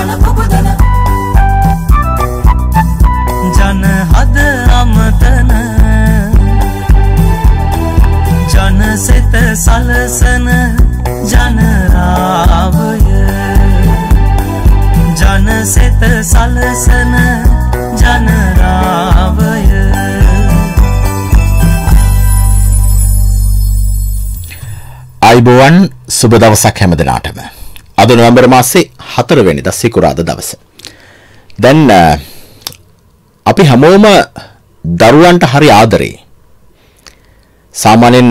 බල පුබදන ජන හද අමතන ජන සෙත සලසන ජනරාවය ජන සෙත සලසන ජනරාවය අයිබෝවන් සුබ දවසක් හැම දෙනාටම අද නොවැම්බර් මාසේ 4 වෙනිදා සිකුරාදා දවස. දැන් අපි හැමෝම දරුවන්ට හරි ආදරේ. සාමාන්‍යයෙන්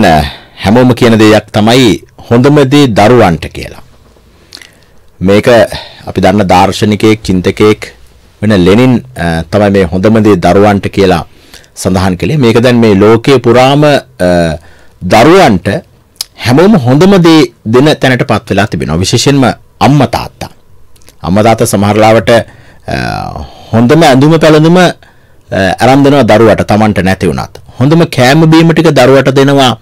හැමෝම කියන දෙයක් තමයි හොඳම දේ දරුවන්ට කියලා. මේක අපි දන්න දාර්ශනිකයෙක් චින්තකයෙක් වෙන ලෙනින් තමයි මේ හොඳම දේ දරුවන්ට කියලා සඳහන් කළේ. මේක දැන් මේ ලෝකයේ පුරාම දරුවන්ට හැමෝම හොඳම දේ දෙන තැනටපත් වෙලා තිබෙනවා. විශේෂයෙන්ම අම්මා තාත්තා. අම්මා තාත්තා සමහරලාවට හොඳම ඇඳුම පැළඳුම අරන් දෙනවා දරුවට Tamanට නැති වුණත්. හොඳම කෑම බීම ටික දරුවට දෙනවා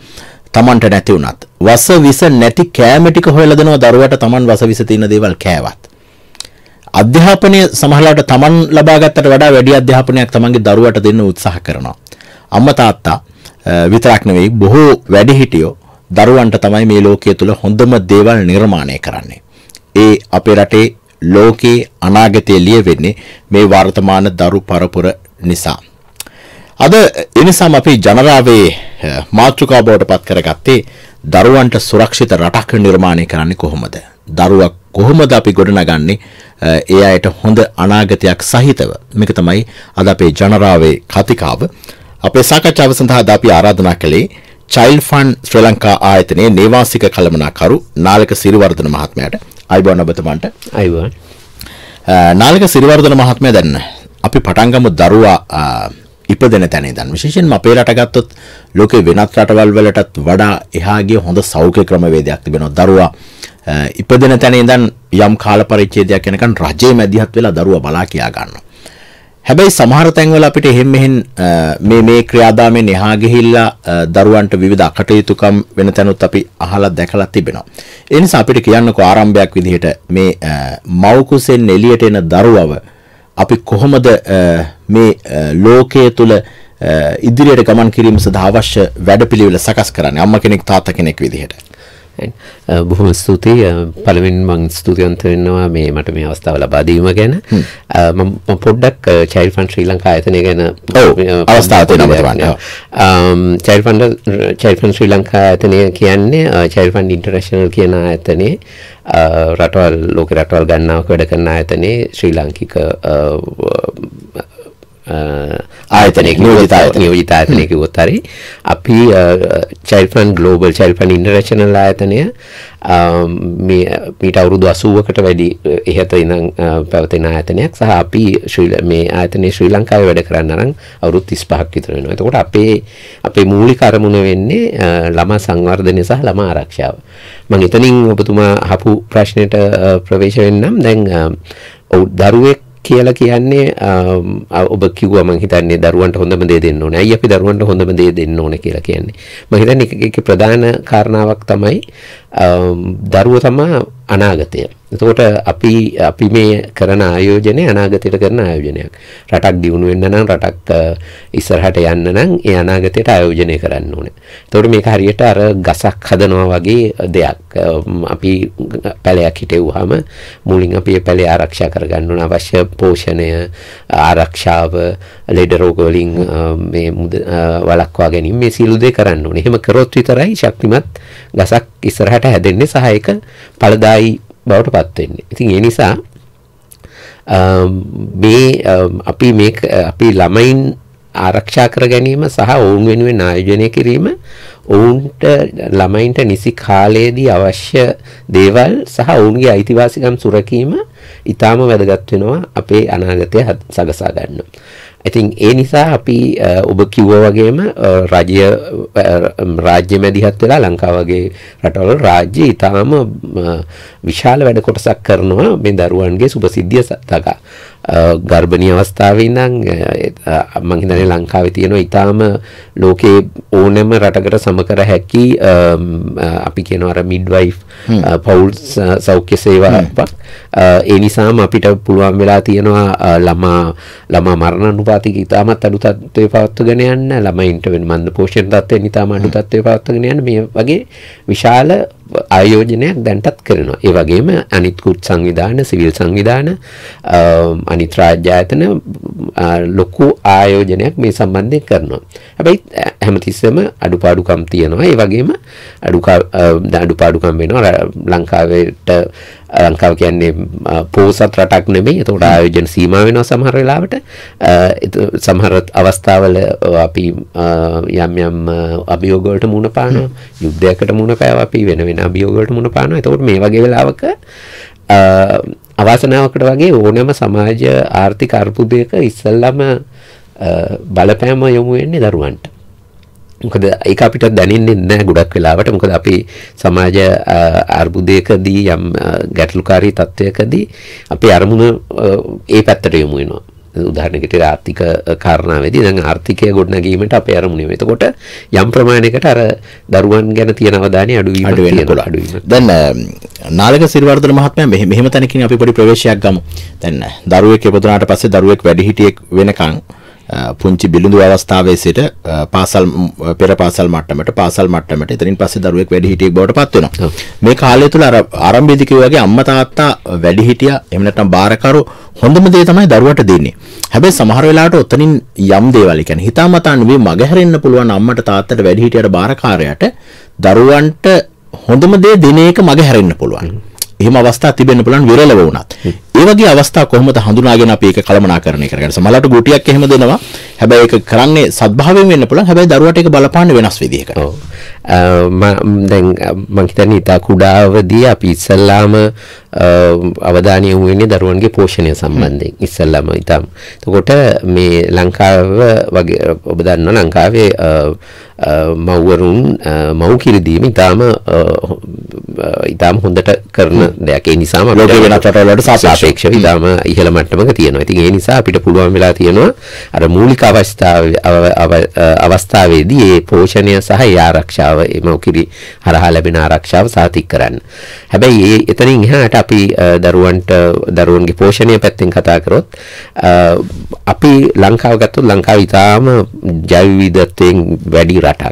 Tamanට නැති වුණත්. වස විස නැති කෑම ටික හොයලා දෙනවා දරුවට Taman වස විස තියෙන දේවල් කෑවත්. අධ්‍යාපනය සමහරලාට Taman ලබා ගත්තට වඩා වැඩි අධ්‍යාපනයක් Tamanගේ දරුවට දෙන්න උත්සාහ කරනවා. අම්මා තාත්තා විතරක් නෙවෙයි බොහෝ වැඩිහිටියෝ දරුවන්ට තමයි මේ ලෝකයේ තුල හොඳම දේවල් නිර්මාණය කරන්නේ. ඒ අපේ රටේ ලෝකයේ අනාගතය ලියවෙන්නේ මේ වර්තමාන දරු පරපුර නිසා. අද එනිසාම අපි ජනරාවේ මාතෘකා බවට පත් කරගත්තේ දරුවන්ට සුරක්ෂිත රටක් නිර්මාණය කරන්නේ කොහොමද? දරුවා කොහොමද අපි ගොඩනගන්නේ? ඒ අයට හොඳ අනාගතයක් සහිතව. මේක තමයි අද අපේ ජනරාවේ කතිකාව. අපේ සාකච්ඡාව සඳහා අද අපි ආරාධනා කළේ චයිල් ෆන් ශ්‍රී ලංකා ආයතනයේ නේවාසික කළමනාකරු නාලක සිරිවර්ධන මහත්මයාට අයිබෝන් ඔබතුමන්ට අයිබෝන් නාලක සිරිවර්ධන මහත්මයා දැන් අපි පටන් දරුවා ඉපදෙන තැන ඉඳන් විශේෂයෙන්ම අපේ රට ගත්තොත් ලෝකේ වෙනත් රටවල් වලටත් වඩා එහා ගිය හොඳ සෞඛ්‍ය ක්‍රමවේදයක් තිබෙනවා දරුවා ඉපදෙන තැන ඉඳන් යම් කාල පරිච්ඡේදයක් යනකන් රජයේ මැදිහත් වෙලා දරුවා බලා කියා ගන්නවා හැබැයි සමහර තැන්වල අපිට එහෙම මෙහෙන් මේ මේ ක්‍රියාදාමයෙන් එහා ගිහිල්ලා දරුවන්ට විවිධ අකටයුතුකම් වෙන තැනුත් අපි අහලා දැකලා තිබෙනවා. ඒ නිසා අපිට කියන්නකෝ ආරම්භයක් විදිහට මේ මව් කුසෙන් එළියට එන දරුවව අපි කොහොමද මේ ලෝකයේ තුල ඉදිරියට ගමන් කිරීම සඳහා අවශ්‍ය වැඩපිළිවෙල සකස් කරන්නේ අම්මා කෙනෙක් තාත්තා කෙනෙක් විදිහට. Uh, බොහොම ස්තුතියි පළවෙනි මම ස්තුතිවන්ත වෙනවා මේ මට මේ අවස්ථාව ලබා දීම ගැන මම පොඩ්ඩක් චයිල්ඩ් ෆන්ඩ් ශ්‍රී ලංකා ආයතනය ගැන අවස්ථාව තියෙනවා මට child fund child fund Sri Lanka ආයතනය කියන්නේ චයිල්ඩ් ෆන්ඩ් ඉන්ටර්නැෂනල් කියන ආයතනයේ රටවල් ලෝක රටවල් ගන්නාවක් වැඩ කරන ආයතනයේ ශ්‍රී ලාංකික ආයතනයක නියෝජිත ආයතනයක වොත්තරි අපි චයිල්ෆන් ගලෝබල් චයිල්ෆන් ඉන්ටර්නැෂනල් ආයතනය මේ මීට අවුරුදු 80කට වැඩි ඉහත ඉඳන් පැවතෙන ආයතනයක් සහ අපි ශ්‍රී මේ ආයතනයේ ශ්‍රී ලංකාවේ වැඩ කරන්න නම් අවුරුදු 35ක් විතර වෙනවා. එතකොට අපේ අපේ මූලික අරමුණ වෙන්නේ ළමා සංවර්ධනය සහ ළමා ආරක්ෂාව. මම එතනින් ඔබතුමා අහපු ප්‍රශ්නෙට ප්‍රවේශ වෙන්නම්. දැන් ඔව් දරුවෙක් කියලා කියන්නේ ඔබ කිව්වා මං හිතන්නේ දරුවන්ට හොඳම දේ දෙන්න ඕනේ. අයි අපි දරුවන්ට හොඳම දේ දෙන්න ඕනේ කියලා කියන්නේ. මං හිතන්නේ ඒකේ ප්‍රධාන කාරණාවක් තමයි දරුව තමා අනාගතය. එතකොට අපි අපි මේ කරන ආයෝජනය අනාගතයට කරන ආයෝජනයක්. රටක් දියුණු වෙන්න නම් රටක් ඉස්සරහට යන්න නම් ඒ අනාගතයට ආයෝජනය කරන්න ඕනේ. එතකොට මේක හරියට අර ගසක් හදනවා වගේ දෙයක්. අපි පැලයක් හිටෙව්වහම මුලින් අපි ඒ පැලේ ආරක්ෂා කරගන්න ඕන අවශ්‍ය පෝෂණය, ආරක්ෂාව, ලෙඩ රෝග වලින් මේ වළක්වා ගැනීම මේ සියලු දේ කරන්න ඕනේ. එහෙම කරොත් විතරයි ශක්තිමත් ගසක් ඉස්සරහට හැදෙන්නේ සහ ඒක ඵලදායි බවට පත් වෙන්නේ. ඉතින් ඒ නිසා මේ අපි මේ අපි ළමයින් ආරක්ෂා කර ගැනීම සහ ඔවුන් වෙනුවෙන් ආයෝජනය කිරීම ඔවුන්ට ළමයින්ට නිසි කාලයේදී අවශ්‍ය දේවල් සහ ඔවුන්ගේ අයිතිවාසිකම් සුරකීම ඊටාම වැදගත් වෙනවා අපේ අනාගතය සගසා ගන්න. ඉතින් ඒ නිසා අපි ඔබ කිව්වා වගේම රාජ්‍ය රාජ්‍ය මැදිහත් වෙලා ලංකාව වගේ රටවල රාජ්‍ය ඊටාම විශාල වැඩ කොටසක් කරනවා මේ දරුවන්ගේ සුභසිද්ධිය සඳහා. ගර්භණී අවස්ථාවේ ඉඳන් මම හිතන්නේ ලංකාවේ තියෙන ඊටාම ලෝකේ ඕනෑම රටකට සමකර හැකි අපි කියනවා අර මිඩ්වයිෆ් පවුල් සෞඛ්‍ය සේවාවක් ඒ නිසාම අපිට පුළුවන් වෙලා තියෙනවා ළමා ළමා මරණ අනුපාතික ඊටමත් අඩු තත්ත්වේ පවත්වාගෙන යන්න ළමයින්ට වෙන මන්ද පෝෂණ තත්ත්වයෙන් ඊටම අඩු තත්ත්වේ පවත්වාගෙන යන්න මේ වගේ විශාල ආයෝජනයක් දැන්ටත් කරනවා. ඒ වගේම අනිත්කුත් සංවිධාන, සිවිල් සංවිධාන අනිත් රාජ්‍යායතන ලොකු ආයෝජනයක් මේ සම්බන්ධයෙන් කරනවා. හැබැයි හැමතිස්සෙම අඩුපාඩුකම් තියෙනවා. ඒ වගේම අඩුපාඩුකම් වෙනවා. ලංකාවට ලංකාව කියන්නේ පෝසත් රටක් නෙමෙයි. ඒතකොට ආයෝජන සීමා වෙනවා සමහර වෙලාවට. සමහර අවස්ථාවල අපි යම් යම් අභියෝග වලට මුහුණ පානවා. යුද්ධයකට මුහුණ පෑවා අපි වෙන වෙන අභියෝග වලට මුහුණ පානවා. ඒතකොට මේ වගේ වෙලාවක අවාසනාවකට වගේ ඕනෑම සමාජ ආර්ථික අර්බුදයක ඉස්සල්ලාම බලපෑම යොමු වෙන්නේ දරුවන්ට. මොකද ඒක අපිට දැනෙන්නේ නැහැ ගොඩක් වෙලාවට. මොකද අපි සමාජ අර්බුදයකදී යම් ගැටලුකාරී තත්වයකදී අපේ අරමුණ ඒ පැත්තට යොමු වෙනවා. උදාහරණයකට ආර්ථික කාරණාවේදී දැන් ආර්ථිකය ගොඩනැගීමට අපේ අරමුණ වෙනවා. එතකොට යම් ප්‍රමාණයකට අර දරුවන් ගැන තියෙන අවධානය අඩු වීම තියෙනවා අඩු වීම. දැන් නාලක සිරිවර්ධන මහත්මයා මෙහෙම මෙහෙම තැනකින් අපි පොඩි ප්‍රවේශයක් ගමු. දැන් දරුවෙක් ඉපදුනාට පස්සේ දරුවෙක් වැඩිහිටියෙක් වෙනකන් පුංචි බිලුඳු අවස්ථාවේ සිට පාසල් පෙර පාසල් මට්ටමට පාසල් මට්ටමට එතනින් පස්සේ දරුවෙක් වැඩිහිටියෙක් බවට පත් වෙනවා. මේ කාලය තුල අර ආරම්භයේදී කිව්වා වගේ අම්මා තාත්තා වැඩිහිටියා එහෙම නැත්නම් බාරකරු හොඳම දේ තමයි දරුවට දෙන්නේ. හැබැයි සමහර වෙලාවට ඔතනින් යම් දේවල් කියන්නේ හිතාමතා නෙවෙයි මගහැරෙන්න පුළුවන් අම්මට තාත්තට වැඩිහිටියට බාරකාරයට දරුවන්ට හොඳම දේ දෙන එක මගහැරෙන්න පුළුවන්. එහෙම අවස්ථා තිබෙන්න පුළුවන් විරලව වුණත්. ඒ වගේ අවස්ථා කොහොමද හඳුනාගෙන අපි ඒක කළමනාකරණය කරගන්නේ? සමහරවිට ගුටියක් එහෙම දෙනවා. හැබැයි ඒක කරන්නේ සත්භාවයෙන් වෙන්න පුළුවන්. හැබැයි දරුවාට ඒක බලපාන්න වෙනස් විදිහකට. ඔව්. මම දැන් මම හිතන්නේ ඉතා කුඩාවදී අපි ඉස්සල්ලාම අවධානය යොමු වෙන්නේ දරුවන්ගේ පෝෂණය සම්බන්ධයෙන්. ඉස්සල්ලාම ඉතාම. එතකොට මේ ලංකාව වගේ ඔබ දන්නවා ලංකාවේ මව්වරුන් මව් කිරිදීම ඉතාම ඉතාම හොඳට කරන දෙයක් ඒ නිසාම ලෝකේ වෙනත් රටවලට සාපේක්ෂව ඉතාලම ඉහළ මට්ටමක තියෙනවා. ඉතින් ඒ නිසා අපිට පුළුවන් වෙලා තියෙනවා අර මූලික අවස්ථාවේදී මේ පෝෂණය සහ ඒ ආරක්ෂාව එම උකිරි හරහා ලැබෙන ආරක්ෂාව සාතික් කරන්න. හැබැයි ඒ එතනින් එහාට අපි දරුවන්ට දරුවන්ගේ පෝෂණය පැත්තෙන් කතා කරොත් අපි ලංකාව ගත්තොත් ලංකාව ඉතාම ජෛව විවිධත්වයෙන් වැඩි රටක්.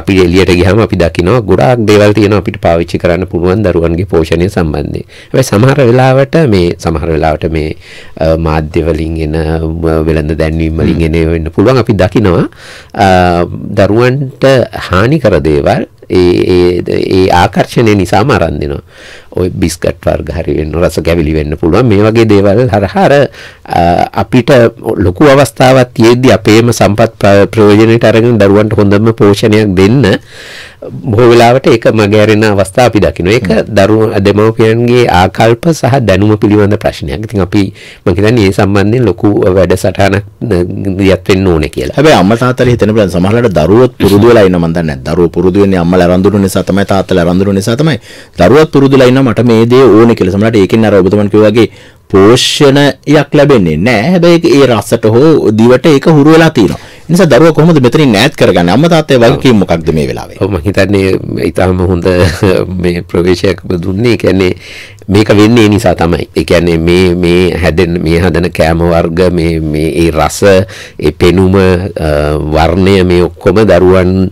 අපි එළියට ගියාම අපි දකිනවා ගොඩාක් දේවල් තියෙනවා අපිට පාවිච්චි කරන්න පුළුවන් දරුවන්ගේ පෝෂණය මේ සම්බන්ධයෙන්. හැබැයි සමහර වෙලාවට මේ සමහර වෙලාවට මේ මාධ්‍ය වලින් එන වෙළඳ දැන්වීම් වලින් එන වෙන්න පුළුවන් අපි දකිනවා දරුවන්ට හානි කර දේවල් ඒ ඒ ආකර්ෂණය නිසාම අරන් දෙනවා. ওই බිස්කට් වර්ග හරි වෙන්න රස කැවිලි වෙන්න පුළුවන් මේ වගේ දේවල් හරහා අර අපිට ලොකු අවස්ථාවක් තියෙද්දි අපේම සම්පත් ප්‍රයෝජනෙට අරගෙන දරුවන්ට හොඳම පෝෂණයක් දෙන්න බොහෝ වෙලාවට ඒක මගහැරෙන අවස්ථා අපි දකිනවා. ඒක දරුවෝ දෙමව්පියන්ගේ ආකල්ප සහ දැනුම පිළිබඳ ප්‍රශ්නයක්. ඉතින් අපි මම කියන්නේ මේ සම්බන්ධයෙන් ලොකු වැඩසටහනක් දියත් වෙන්න ඕනේ කියලා. හැබැයි අම්මා තාත්තලා හිතන බලන්න සමහරවිට දරුවොත් පුරුදු වෙලා ඉන්න මම දන්නේ නැහැ. දරුවෝ පුරුදු වෙන්නේ අම්මලා රඳුණු නිසා තමයි තාත්තලා රඳුණු නිසා තමයි. දරුවොත් පුරුදුලා ඉන්න කියන මට මේ දේ ඕන කියලා. සමහරවිට ඒකෙන් අර ඔබතුමන් කිව්වාගේ පෝෂණයක් ලැබෙන්නේ නැහැ. හැබැයි ඒ රසට හෝ දිවට ඒක හුරු වෙලා තියෙනවා. ඒ නිසා දරුවා කොහොමද මෙතනින් ඈත් කරගන්නේ? අම්මා තාත්තේ වගකීම් මොකක්ද මේ වෙලාවේ? ඔව් මම හිතන්නේ ඊටාම හොඳ මේ ප්‍රවේශයක් දුන්නේ. කියන්නේ මේක වෙන්නේ නිසා තමයි. ඒ කියන්නේ මේ මේ හැදෙන මේ හදන කෑම වර්ග මේ මේ ඒ රස, ඒ පෙනුම, වර්ණය මේ ඔක්කොම දරුවන්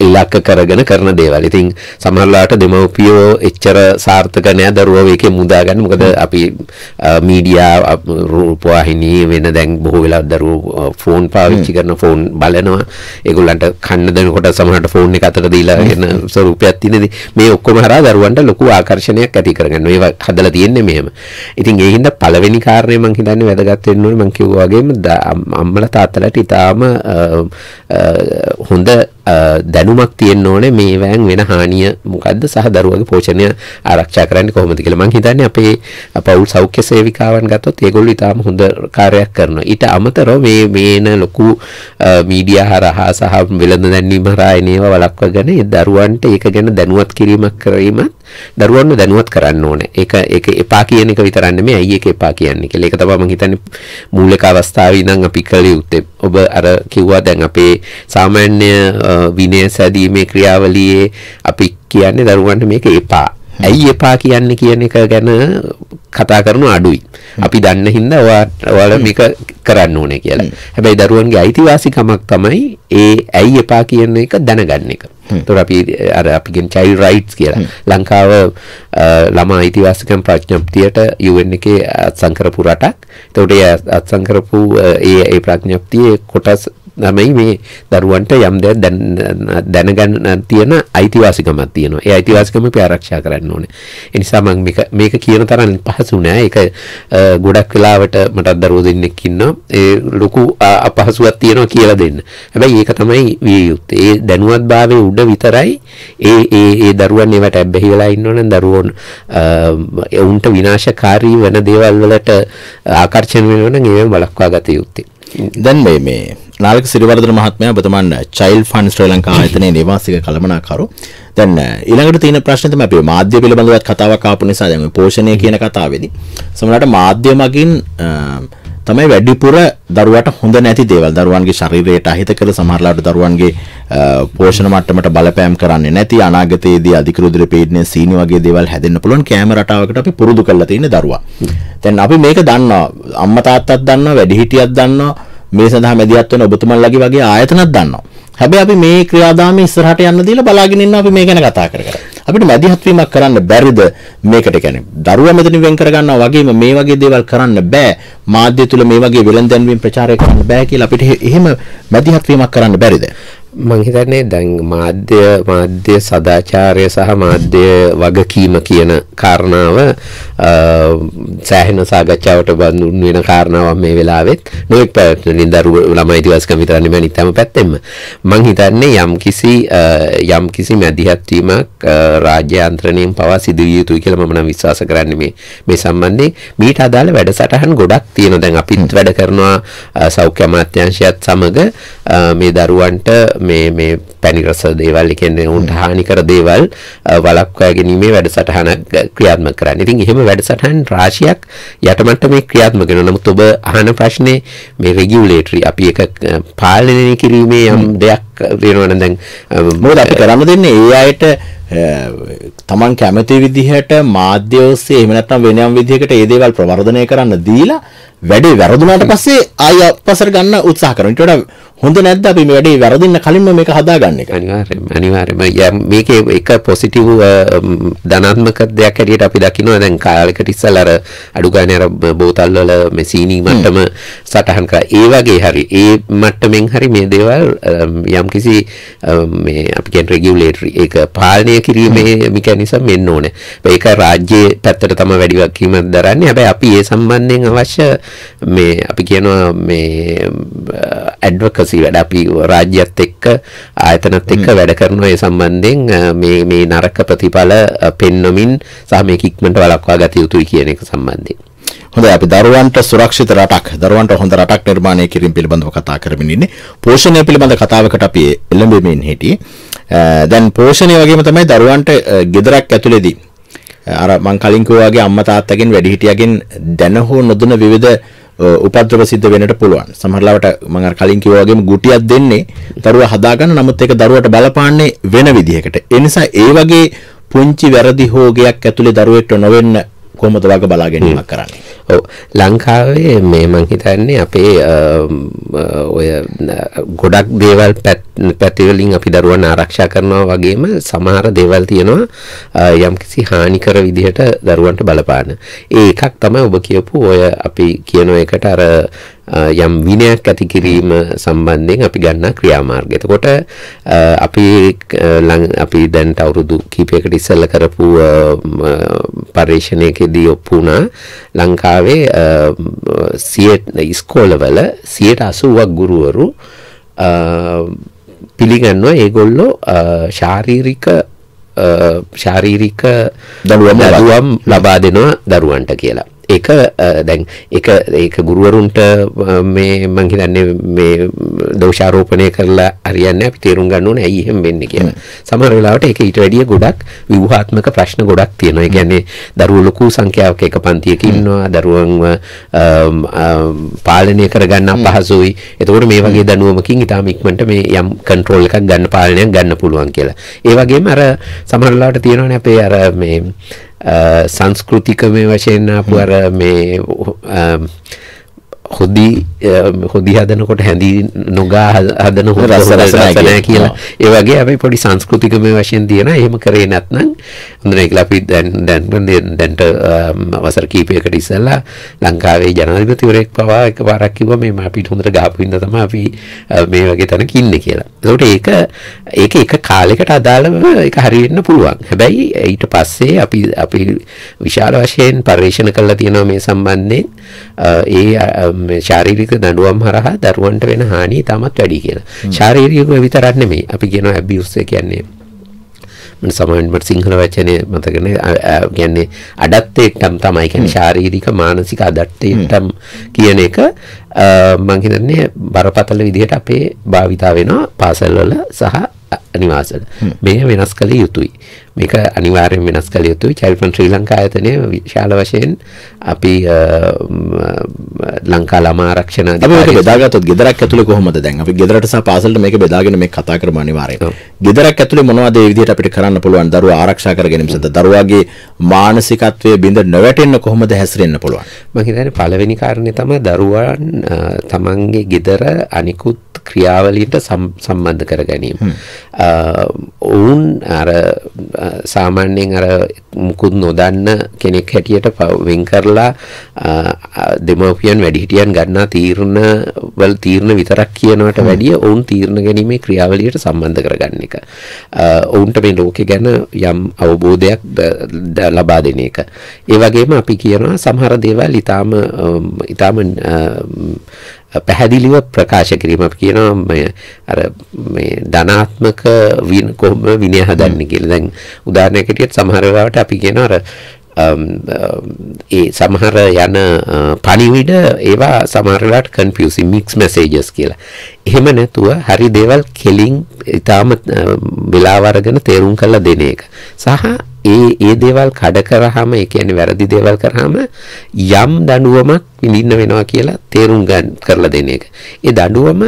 ඉලක්ක කරගෙන කරන දේවල්. ඉතින් සමහරලාට දෙමව්පියෝ එච්චර සාර්ථක නෑ දරුවෝ ඒකේ මුදා ගන්න. මොකද අපි මීඩියා රූපවාහිනී වෙන දැන් බොහෝ වෙලා දරුවෝ ෆෝන් පාවිච්චි කරන ෆෝන් බලනවා. ඒගොල්ලන්ට කන්න දෙනකොට සමහරට ෆෝන් එක අතට දීලා එන ස්වරූපයක් තියෙනදී මේ ඔක්කොම හරහා දරුවන්ට ලොකු ආකර්ෂණයක් ඇති කරගන්න. ඒවා හදලා තියෙන්නේ මෙහෙම. ඉතින් ඒ හින්දා පළවෙනි කාරණය මම හිතන්නේ වැදගත් වෙන්න ඕනේ මම කිව්වා වගේම අම්මලා තාත්තලාට ඊටාම හොඳ දැනුම දැනුමක් තියෙන්න ඕනේ මේ වෑන් වෙන හානිය මොකද්ද සහ දරුවගේ පෝෂණය ආරක්ෂා කරන්නේ කොහොමද කියලා මම හිතන්නේ අපේ පවුල් සෞඛ්‍ය සේවිකාවන් ගත්තොත් ඒගොල්ලෝ ඊටාම හොඳ කාර්යයක් කරනවා ඊට අමතරව මේ මේන ලොකු මීඩියා හරහා සහ වෙළඳ දැන්වීම හරහා එනේවා වළක්වගෙන ඒ දරුවන්ට ඒක ගැන දැනුවත් කිරීමක් කිරීමත් දරුවන්ව දැනුවත් කරන්න ඕනේ ඒක ඒක එපා කියන එක විතරක් නෙමෙයි අයි ඒක එපා කියන්නේ කියලා ඒක තමයි මම හිතන්නේ මූලික අවස්ථාවේ ඉඳන් අපි කළ යුත්තේ ඔබ අර කිව්වා දැන් අපේ සාමාන්‍ය විනය සැදීමේ ක්‍රියාවලියේ අපි කියන්නේ දරුවන්ට මේක එපා ඇයි එපා කියන්නේ කියන එක ගැන කතා කරන අඩුයි. අපි දන්න හින්දා ඔයාලා මේක කරන්න ඕනේ කියලා. හැබැයි දරුවන්ගේ අයිතිවාසිකමක් තමයි ඒ ඇයි එපා කියන එක දැනගන්න එක. තොර අපි අර අපිගෙන් චයිල් රයිට්ස් කියලා ලංකාව ළමා අයිතිවාසිකම් ප්‍රඥප්තියට UN එකේ අත්සන් කරපු රටක්. එතකොට ඒ අත්සන් කරපු ඒ ඒ ප්‍රඥප්තියේ කොටස් තමයි මේ දරුවන්ට යම් දෙයක් දැනගන්න තියෙන අයිතිවාසිකමක් තියෙනවා. ඒ අයිතිවාසිකම අපි ආරක්ෂා කරන්න ඕනේ. ඒ නිසා මම මේක මේක කියන තරම් පහසු නෑ. ඒක ගොඩක් වෙලාවට මටත් දරුවෝ දෙන්නෙක් ඉන්නවා. ඒ ලොකු අපහසුයක් තියෙනවා කියලා දෙන්න. හැබැයි ඒක තමයි විය යුත්තේ. ඒ දැනුවත්භාවයේ උඩ විතරයි ඒ ඒ ඒ දරුවන් ඒවට ඇබ්බැහි වෙලා ඉන්නවනම් දරුවෝන් උන්ට විනාශකාරී වෙන දේවල් වලට ආකර්ෂණය වෙනවනම් ඒවෙන් වළක්වා ගත යුත්තේ. දැන් මේ මේ නාලක සිරිවර්ධන මහත්මයා ඔබතුමන් චයිල්ඩ් ෆන්ඩ් ශ්‍රී ලංකා ආයතනයේ නිවාසික කළමනාකරු. දැන් ඊළඟට තියෙන ප්‍රශ්නේ තමයි අපි මාධ්‍ය පිළිබඳව කතාවක් ආපු නිසා දැන් මේ පෝෂණය කියන කතාවේදී සමහරවිට මාධ්‍ය මගින් තමයි වැඩිපුර දරුවට හොඳ නැති දේවල් දරුවන්ගේ ශරීරයට අහිත කර සමහරලාට දරුවන්ගේ පෝෂණ මට්ටමට බලපෑම් කරන්නේ නැති අනාගතයේදී අධික රුධිර පීඩනය සීනි වගේ දේවල් හැදෙන්න පුළුවන් කැම රටාවකට අපි පුරුදු කරලා තියෙන දරුවා. දැන් අපි මේක දන්නවා අම්මා තාත්තත් දන්නවා වැඩිහිටියත් දන්නවා මේ සඳහා මැදිහත් වෙන ඔබතුමන්ලගේ වගේ ආයතනක් දන්නවා. හැබැයි අපි මේ ක්‍රියාදාමයේ ඉස්සරහට යන්න දීලා බලාගෙන ඉන්න අපි මේ ගැන කතා කර කර. අපිට මැදිහත් වීමක් කරන්න බැරිද මේකට කියන්නේ දරුවා මෙතනින් වෙන් කර ගන්නවා වගේම මේ වගේ දේවල් කරන්න බෑ මාධ්‍ය තුල මේ වගේ වෙළඳැන්වීම් ප්‍රචාරය කරන්න බෑ කියලා අපිට එහෙම මැදිහත් වීමක් කරන්න බැරිද? මං හිතන්නේ දැන් මාධ්‍ය මාධ්‍ය සදාචාරය සහ මාධ්‍ය වගකීම කියන කාරණාව සෑහෙන සාකච්ඡාවට බඳුන් වෙන කාරණාවක් මේ වෙලාවෙත් නොඑක් පැවැත්මකින් දරුවෝ ළමයි දිවස්කම් විතරන්නේ මම නිතරම පැත්තෙම මම හිතන්නේ යම් කිසි යම් කිසි මැදිහත් වීමක් රාජ්‍ය යන්ත්‍රණයෙන් පවා සිදු විය යුතුයි කියලා මම නම් විශ්වාස කරන්නේ මේ මේ සම්බන්ධයෙන් මීට අදාළ වැඩසටහන් ගොඩක් තියෙනවා දැන් අපිත් වැඩ කරනවා සෞඛ්‍ය අමාත්‍යාංශයත් සමග මේ දරුවන්ට මේ මේ පැනිරස දේවල් කියන්නේ උන්ට හානි කර දේවල් වළක්වා ගැනීමේ වැඩසටහනක් ක්‍රියාත්මක කරන්න. ඉතින් එහෙම වැඩසටහන් රාශියක් යටමට්ටමේ ක්‍රියාත්මක වෙනවා. නමුත් ඔබ අහන ප්‍රශ්නේ මේ රෙගියුලේටරි අපි එක පාලනය කිරීමේ යම් දෙයක් වෙනවනම් දැන් මොකද අපි කරන්න දෙන්නේ ඒ අයට තමන් කැමති විදිහට මාධ්‍ය ඔස්සේ එහෙම නැත්නම් වෙන යම් විදිහකට ඒ දේවල් ප්‍රවර්ධනය කරන්න දීලා වැඩේ වැරදුනාට පස්සේ ආය අපසර ගන්න උත්සාහ කරනවා. ඊට වඩා හොඳ නැද්ද අපි මේ වැඩේ වැරදින්න කලින්ම මේක හදාගන්න එක අනිවාර්යයෙන්ම අනිවාර්යයෙන්ම මේක එක පොසිටිව් ධනාත්මක දෙයක් හැටියට අපි දකිනවා දැන් කාලයකට ඉස්සෙල්ලා අර අඩු ගානේ අර බෝතල් වල මේ සීනි මට්ටම සටහන් කරා ඒ වගේ හරි ඒ මට්ටමින් හරි මේ දේවල් යම්කිසි මේ අපි කියන රෙගියුලේටරි ඒක පාලනය කිරීමේ මෙකැනිසම් එන්න ඕනේ ඒක රාජ්‍යයේ පැත්තට තමයි වැඩි වගකීමක් දරන්නේ හැබැයි අපි ඒ සම්බන්ධයෙන් අවශ්‍ය මේ අපි කියනවා මේ ඇඩ්වකස් සී වැඩ අපි රාජ්‍යත් එක්ක ආයතනත් එක්ක වැඩ කරන ඒ සම්බන්ධයෙන් මේ මේ නරක ප්‍රතිඵල පෙන්වමින් සහ මේක ඉක්මනට වළක්වා ගත යුතුයි කියන එක සම්බන්ධයෙන් හොඳයි අපි දරුවන්ට සුරක්ෂිත රටක් දරුවන්ට හොඳ රටක් නිර්මාණය කිරීම පිළිබඳව කතා කරමින් ඉන්නේ පෝෂණය පිළිබඳ කතාවකට අපි එළඹෙමින් හිටියේ දැන් පෝෂණය වගේම තමයි දරුවන්ට ගෙදරක් ඇතුලේදී අර මං කලින් කිව්වා වගේ අම්මා තාත්තගෙන් වැඩිහිටියගෙන් දැන හෝ නොදැන විවිධ උපද්‍රව සිද්ධ වෙන්නට පුළුවන්. සමහරවිට මම අර කලින් කිව්වා වගේම ගුටියක් දෙන්නේ දරුවා හදාගන්න නමුත් ඒක දරුවට බලපාන්නේ වෙන විදිහකට. ඒ නිසා ඒ වගේ පුංචි වැරදි හෝගයක් ඇතුලේ දරුවෙක්ට නොවෙන්න කොහොමද වගේ බලා ගැනීමක් කරන්නේ? ලංකාවේ මේ මං හිතන්නේ අපේ ඔය ගොඩක් දේවල් පැතිවලින් අපි දරුවන් ආරක්ෂා කරනවා වගේම සමහර දේවල් තියෙනවා යම්කිසි හානිකර විදිහට දරුවන්ට බලපාන. ඒ එකක් තමයි ඔබ කියපු ඔය අපි කියන එකට අර යම් විනයක් ඇති කිරීම සම්බන්ධයෙන් අපි ගන්න ක්‍රියාමාර්ග. එතකොට අපි අපි දැන්ට අවුරුදු කීපයකට ඉස්සෙල්ලා කරපු පරීක්ෂණයකදී ඔප්පු වුණා ලංකාවේ ලංකාවේ ඉස්කෝලවල සියට අසුවක් ගුරුවරු පිළිගන්නවා ඒගොල්ලෝ ශාරීරික ශාරීරික දඩුවම් ලබා දෙනවා දරුවන්ට කියලා ඒක දැන් ඒක ඒක ගුරුවරුන්ට මේ මං හිතන්නේ මේ දෝෂාරෝපණය කරලා හරියන්නේ අපි තේරුම් ගන්න ඕනේ ඇයි එහෙම වෙන්නේ කියලා. සමහර වෙලාවට ඒක ඊට වැඩිය ගොඩක් ව්‍යුහාත්මක ප්‍රශ්න ගොඩක් තියෙනවා. ඒ කියන්නේ දරුවෝ ලොකු සංඛ්‍යාවක එක පන්තියක ඉන්නවා. දරුවන්ව පාලනය කරගන්න අපහසුයි. එතකොට මේ වගේ දැනුවමකින් ඊටාම ඉක්මනට මේ යම් කන්ට්‍රෝල් එකක් ගන්න පාලනයක් ගන්න පුළුවන් කියලා. ඒ වගේම අර සමහර වෙලාවට තියෙනවානේ අපේ අර මේ සංස්කෘතික මේ වශයෙන් ආපු අර මේ හොදී හොදි හදනකොට හැඳී නොගා හදන හොඳ රස රස නැහැ කියලා. ඒ වගේ අපි පොඩි සංස්කෘතිකමය වශයෙන් තියෙන එහෙම කරේ නැත්නම් හොඳනේ කියලා අපි දැන් දැන් දැන්ට අවසර කීපයකට ඉස්සෙල්ලා ලංකාවේ ජනාධිපතිවරයෙක් පවා එකපාරක් කිව්වා මේ අපිට හොඳට ගහපු ඉඳ තමයි අපි මේ වගේ තැනක ඉන්නේ කියලා. ඒකට ඒක ඒක එක කාලයකට අදාළව ඒක හරියෙන්න පුළුවන්. හැබැයි ඊට පස්සේ අපි අපි විශාල වශයෙන් පරිශන කළා තියෙනවා මේ සම්බන්ධයෙන් ඒ ශාරීරික දඩුවම් හරහා දරුවන්ට වෙන හානි තමත් වැඩි කියලා ශාරීරික විතරන්න මේ අපි ගෙන ඇබියුස්ස කියන්නේ සමෙන්ට සිංහල වචනය මතකන ගැන්නේ අඩත්තේටම් තමයි කැන ශාරීරික මානසික අදත්තේටම් කියන එක මංහිතන්නේ බරපතල විදිහට අපේ භාවිතා වෙනවා පාසල්වල සහ නිවාසල මේ වෙනස් කළ යුතුයි මේක අනිවාර්යෙන් වෙනස් කළ යුතුයි චයිල්ඩ්ෆන් ශ්‍රී ලංකා ආයතනය විශාල වශයෙන් අපි ලංකා ළමා ආරක්ෂණ අධිකාරිය බෙදාගත්තොත් ගෙදරක් ඇතුලේ කොහොමද දැන් අපි ගෙදරට සහ පාසලට මේක බෙදාගෙන මේ කතා කරමු අනිවාර්යෙන් ගෙදරක් ඇතුලේ මොනවද මේ විදිහට අපිට කරන්න පුළුවන් දරුවා ආරක්ෂා කර ගැනීම සඳහා දරුවාගේ මානසිකත්වයේ බිඳ නොවැටෙන්න කොහොමද හැසිරෙන්න පුළුවන් මම හිතන්නේ පළවෙනි කාරණේ තමයි දරුවන් තමන්ගේ ගෙදර අනිකුත් ක්‍රියාවලියට සම්බන්ධ කර ගැනීම ඔවුන් අර සාමාන්‍යයෙන් අර මුකුත් නොදන්න කෙනෙක් හැටියට වෙන් කරලා දෙමව්පියන් වැඩිහිටියන් ගන්නා තීරණ වල තීරණ විතරක් කියනවට වැඩිය ඔවුන් තීරණ ගැනීමේ ක්‍රියාවලියට සම්බන්ධ කරගන්න එක. ඔවුන්ට මේ ලෝකේ ගැන යම් අවබෝධයක් ලබා දෙන එක. ඒ වගේම අපි කියනවා සමහර දේවල් ඊටාම ඊටාම පැහැදිලිව ප්‍රකාශ කිරීම අපි කියනවා මේ අර මේ ධනාත්මක වින කොහොම විනය හදන්නේ කියලා. දැන් උදාහරණයක් ඇටියට සමහර වෙලාවට අපි කියනවා අර ඒ සමහර යන පණිවිඩ ඒවා සමහර වෙලාවට confusing mix messages කියලා. එහෙම නැතුව හරි දේවල් කෙලින් ඊටාම වෙලාව අරගෙන තේරුම් කරලා දෙන එක. සහ ඒ ඒ දේවල් කඩ කරාම ඒ කියන්නේ වැරදි දේවල් කරාම යම් දඬුවමක් විඳින්න වෙනවා කියලා තේරුම් ගන්න කරලා දෙන එක. ඒ දඬුවම